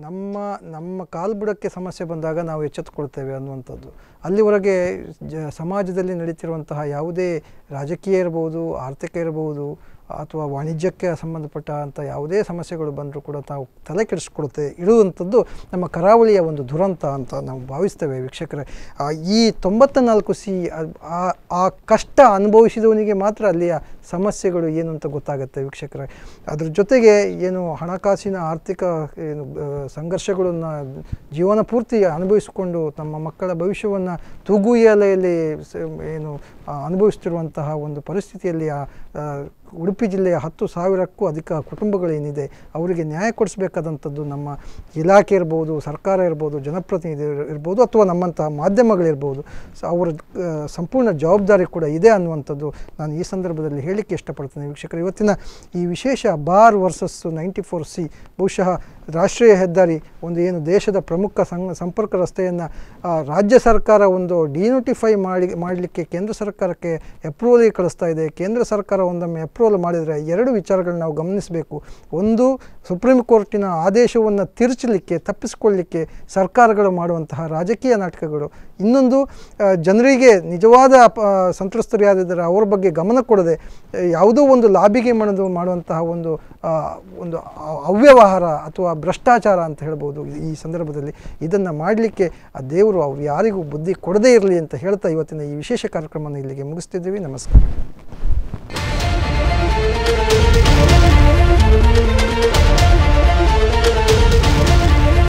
A: ನಮ್ಮ ನಮ್ಮ ಕಾಲ್ಬುಡಕ್ಕೆ ಸಮಸ್ಯೆ ಬಂದಾಗ ನಾವು ಎಚ್ಚೆತ್ತುಕೊಳ್ತೇವೆ ಅನ್ನುವಂಥದ್ದು ಅಲ್ಲಿವರೆಗೆ ಜ ಸಮಾಜದಲ್ಲಿ ನಡೀತಿರುವಂತಹ ಯಾವುದೇ ರಾಜಕೀಯ ಇರಬಹುದು ಆರ್ಥಿಕ ಇರಬಹುದು ಅಥವಾ ವಾಣಿಜ್ಯಕ್ಕೆ ಸಂಬಂಧಪಟ್ಟಂಥ ಯಾವುದೇ ಸಮಸ್ಯೆಗಳು ಬಂದರೂ ಕೂಡ ತಾವು ತಲೆ ಕೆಡಿಸ್ಕೊಡುತ್ತೆ ಇಡುವಂಥದ್ದು ನಮ್ಮ ಕರಾವಳಿಯ ಒಂದು ದುರಂತ ಅಂತ ನಾವು ಭಾವಿಸ್ತೇವೆ ವೀಕ್ಷಕರೇ ಈ ತೊಂಬತ್ತ ನಾಲ್ಕು ಸಿ ಆ ಕಷ್ಟ ಅನುಭವಿಸಿದವನಿಗೆ ಮಾತ್ರ ಅಲ್ಲಿಯ ಸಮಸ್ಯೆಗಳು ಏನು ಅಂತ ಗೊತ್ತಾಗುತ್ತೆ ವೀಕ್ಷಕರೇ ಅದ್ರ ಜೊತೆಗೆ ಏನು ಹಣಕಾಸಿನ ಆರ್ಥಿಕ ಏನು ಸಂಘರ್ಷಗಳನ್ನು ಜೀವನ ಪೂರ್ತಿ ಅನುಭವಿಸಿಕೊಂಡು ತಮ್ಮ ಮಕ್ಕಳ ಭವಿಷ್ಯವನ್ನು ತೂಗುಯಲೆಯಲ್ಲಿ ಏನು ಅನುಭವಿಸ್ತಿರುವಂತಹ ಒಂದು ಪರಿಸ್ಥಿತಿಯಲ್ಲಿ ಆ ಉಡುಪಿ ಜಿಲ್ಲೆಯ ಹತ್ತು ಸಾವಿರಕ್ಕೂ ಅಧಿಕ ಕುಟುಂಬಗಳೇನಿದೆ ಅವರಿಗೆ ನ್ಯಾಯ ಕೊಡಿಸಬೇಕಾದಂಥದ್ದು ನಮ್ಮ ಇಲಾಖೆ ಇರ್ಬೋದು ಸರ್ಕಾರ ಇರ್ಬೋದು ಜನಪ್ರತಿನಿಧಿ ಇರ್ಬೋದು ಅಥವಾ ನಮ್ಮಂತಹ ಮಾಧ್ಯಮಗಳಿರ್ಬೋದು ಅವರ ಸಂಪೂರ್ಣ ಜವಾಬ್ದಾರಿ ಕೂಡ ಇದೆ ಅನ್ನುವಂಥದ್ದು ನಾನು ಈ ಸಂದರ್ಭದಲ್ಲಿ ಹೇಳಲಿಕ್ಕೆ ಇಷ್ಟಪಡ್ತೇನೆ ವೀಕ್ಷಕರು ಇವತ್ತಿನ ಈ ವಿಶೇಷ bar versus ninety four C ಬಹುಶಃ ರಾಷ್ಟ್ರೀಯ ಹೆದ್ದಾರಿ ಒಂದು ಏನು ದೇಶದ ಪ್ರಮುಖ ಸಂಪರ್ಕ ರಸ್ತೆಯನ್ನು ರಾಜ್ಯ ಸರ್ಕಾರ ಒಂದು ಡಿನೋಟಿಫೈ ಮಾಡಿ ಮಾಡಲಿಕ್ಕೆ ಕೇಂದ್ರ ಸರ್ಕಾರಕ್ಕೆ ಅಪ್ರೂವಲ್ ಕಳಿಸ್ತಾ ಇದೆ ಕೇಂದ್ರ ಸರ್ಕಾರ ಒಂದೊಮ್ಮೆ ಅಪ್ರೂವಲ್ ಮಾಡಿದರೆ ಎರಡು ವಿಚಾರಗಳನ್ನ ನಾವು ಗಮನಿಸಬೇಕು ಒಂದು ಸುಪ್ರೀಂ ಕೋರ್ಟಿನ ಆದೇಶವನ್ನು ತಿರುಚಲಿಕ್ಕೆ ತಪ್ಪಿಸಿಕೊಳ್ಳಲಿಕ್ಕೆ ಸರ್ಕಾರಗಳು ಮಾಡುವಂತಹ ರಾಜಕೀಯ ನಾಟಕಗಳು ಇನ್ನೊಂದು ಜನರಿಗೆ ನಿಜವಾದ ಸಂತ್ರಸ್ತರಿಯಾದಿದ್ದರೆ ಅವರ ಬಗ್ಗೆ ಗಮನ ಕೊಡದೆ ಯಾವುದೋ ಒಂದು ಲಾಬಿಗೆ ಮಣದು ಮಾಡುವಂತಹ ಒಂದು ಒಂದು ಅವ್ಯವಹಾರ ಅಥವಾ ಭ್ರಷ್ಟಾಚಾರ ಅಂತ ಹೇಳ್ಬೋದು ಈ ಸಂದರ್ಭದಲ್ಲಿ ಇದನ್ನು ಮಾಡಲಿಕ್ಕೆ ಆ ದೇವರು ಅವ್ರು ಯಾರಿಗೂ ಬುದ್ಧಿ ಕೊಡದೇ ಇರಲಿ ಅಂತ ಹೇಳ್ತಾ ಇವತ್ತಿನ ಈ ವಿಶೇಷ ಕಾರ್ಯಕ್ರಮವನ್ನು ಇಲ್ಲಿಗೆ ಮುಗಿಸ್ತಿದ್ದೀವಿ ನಮಸ್ಕಾರ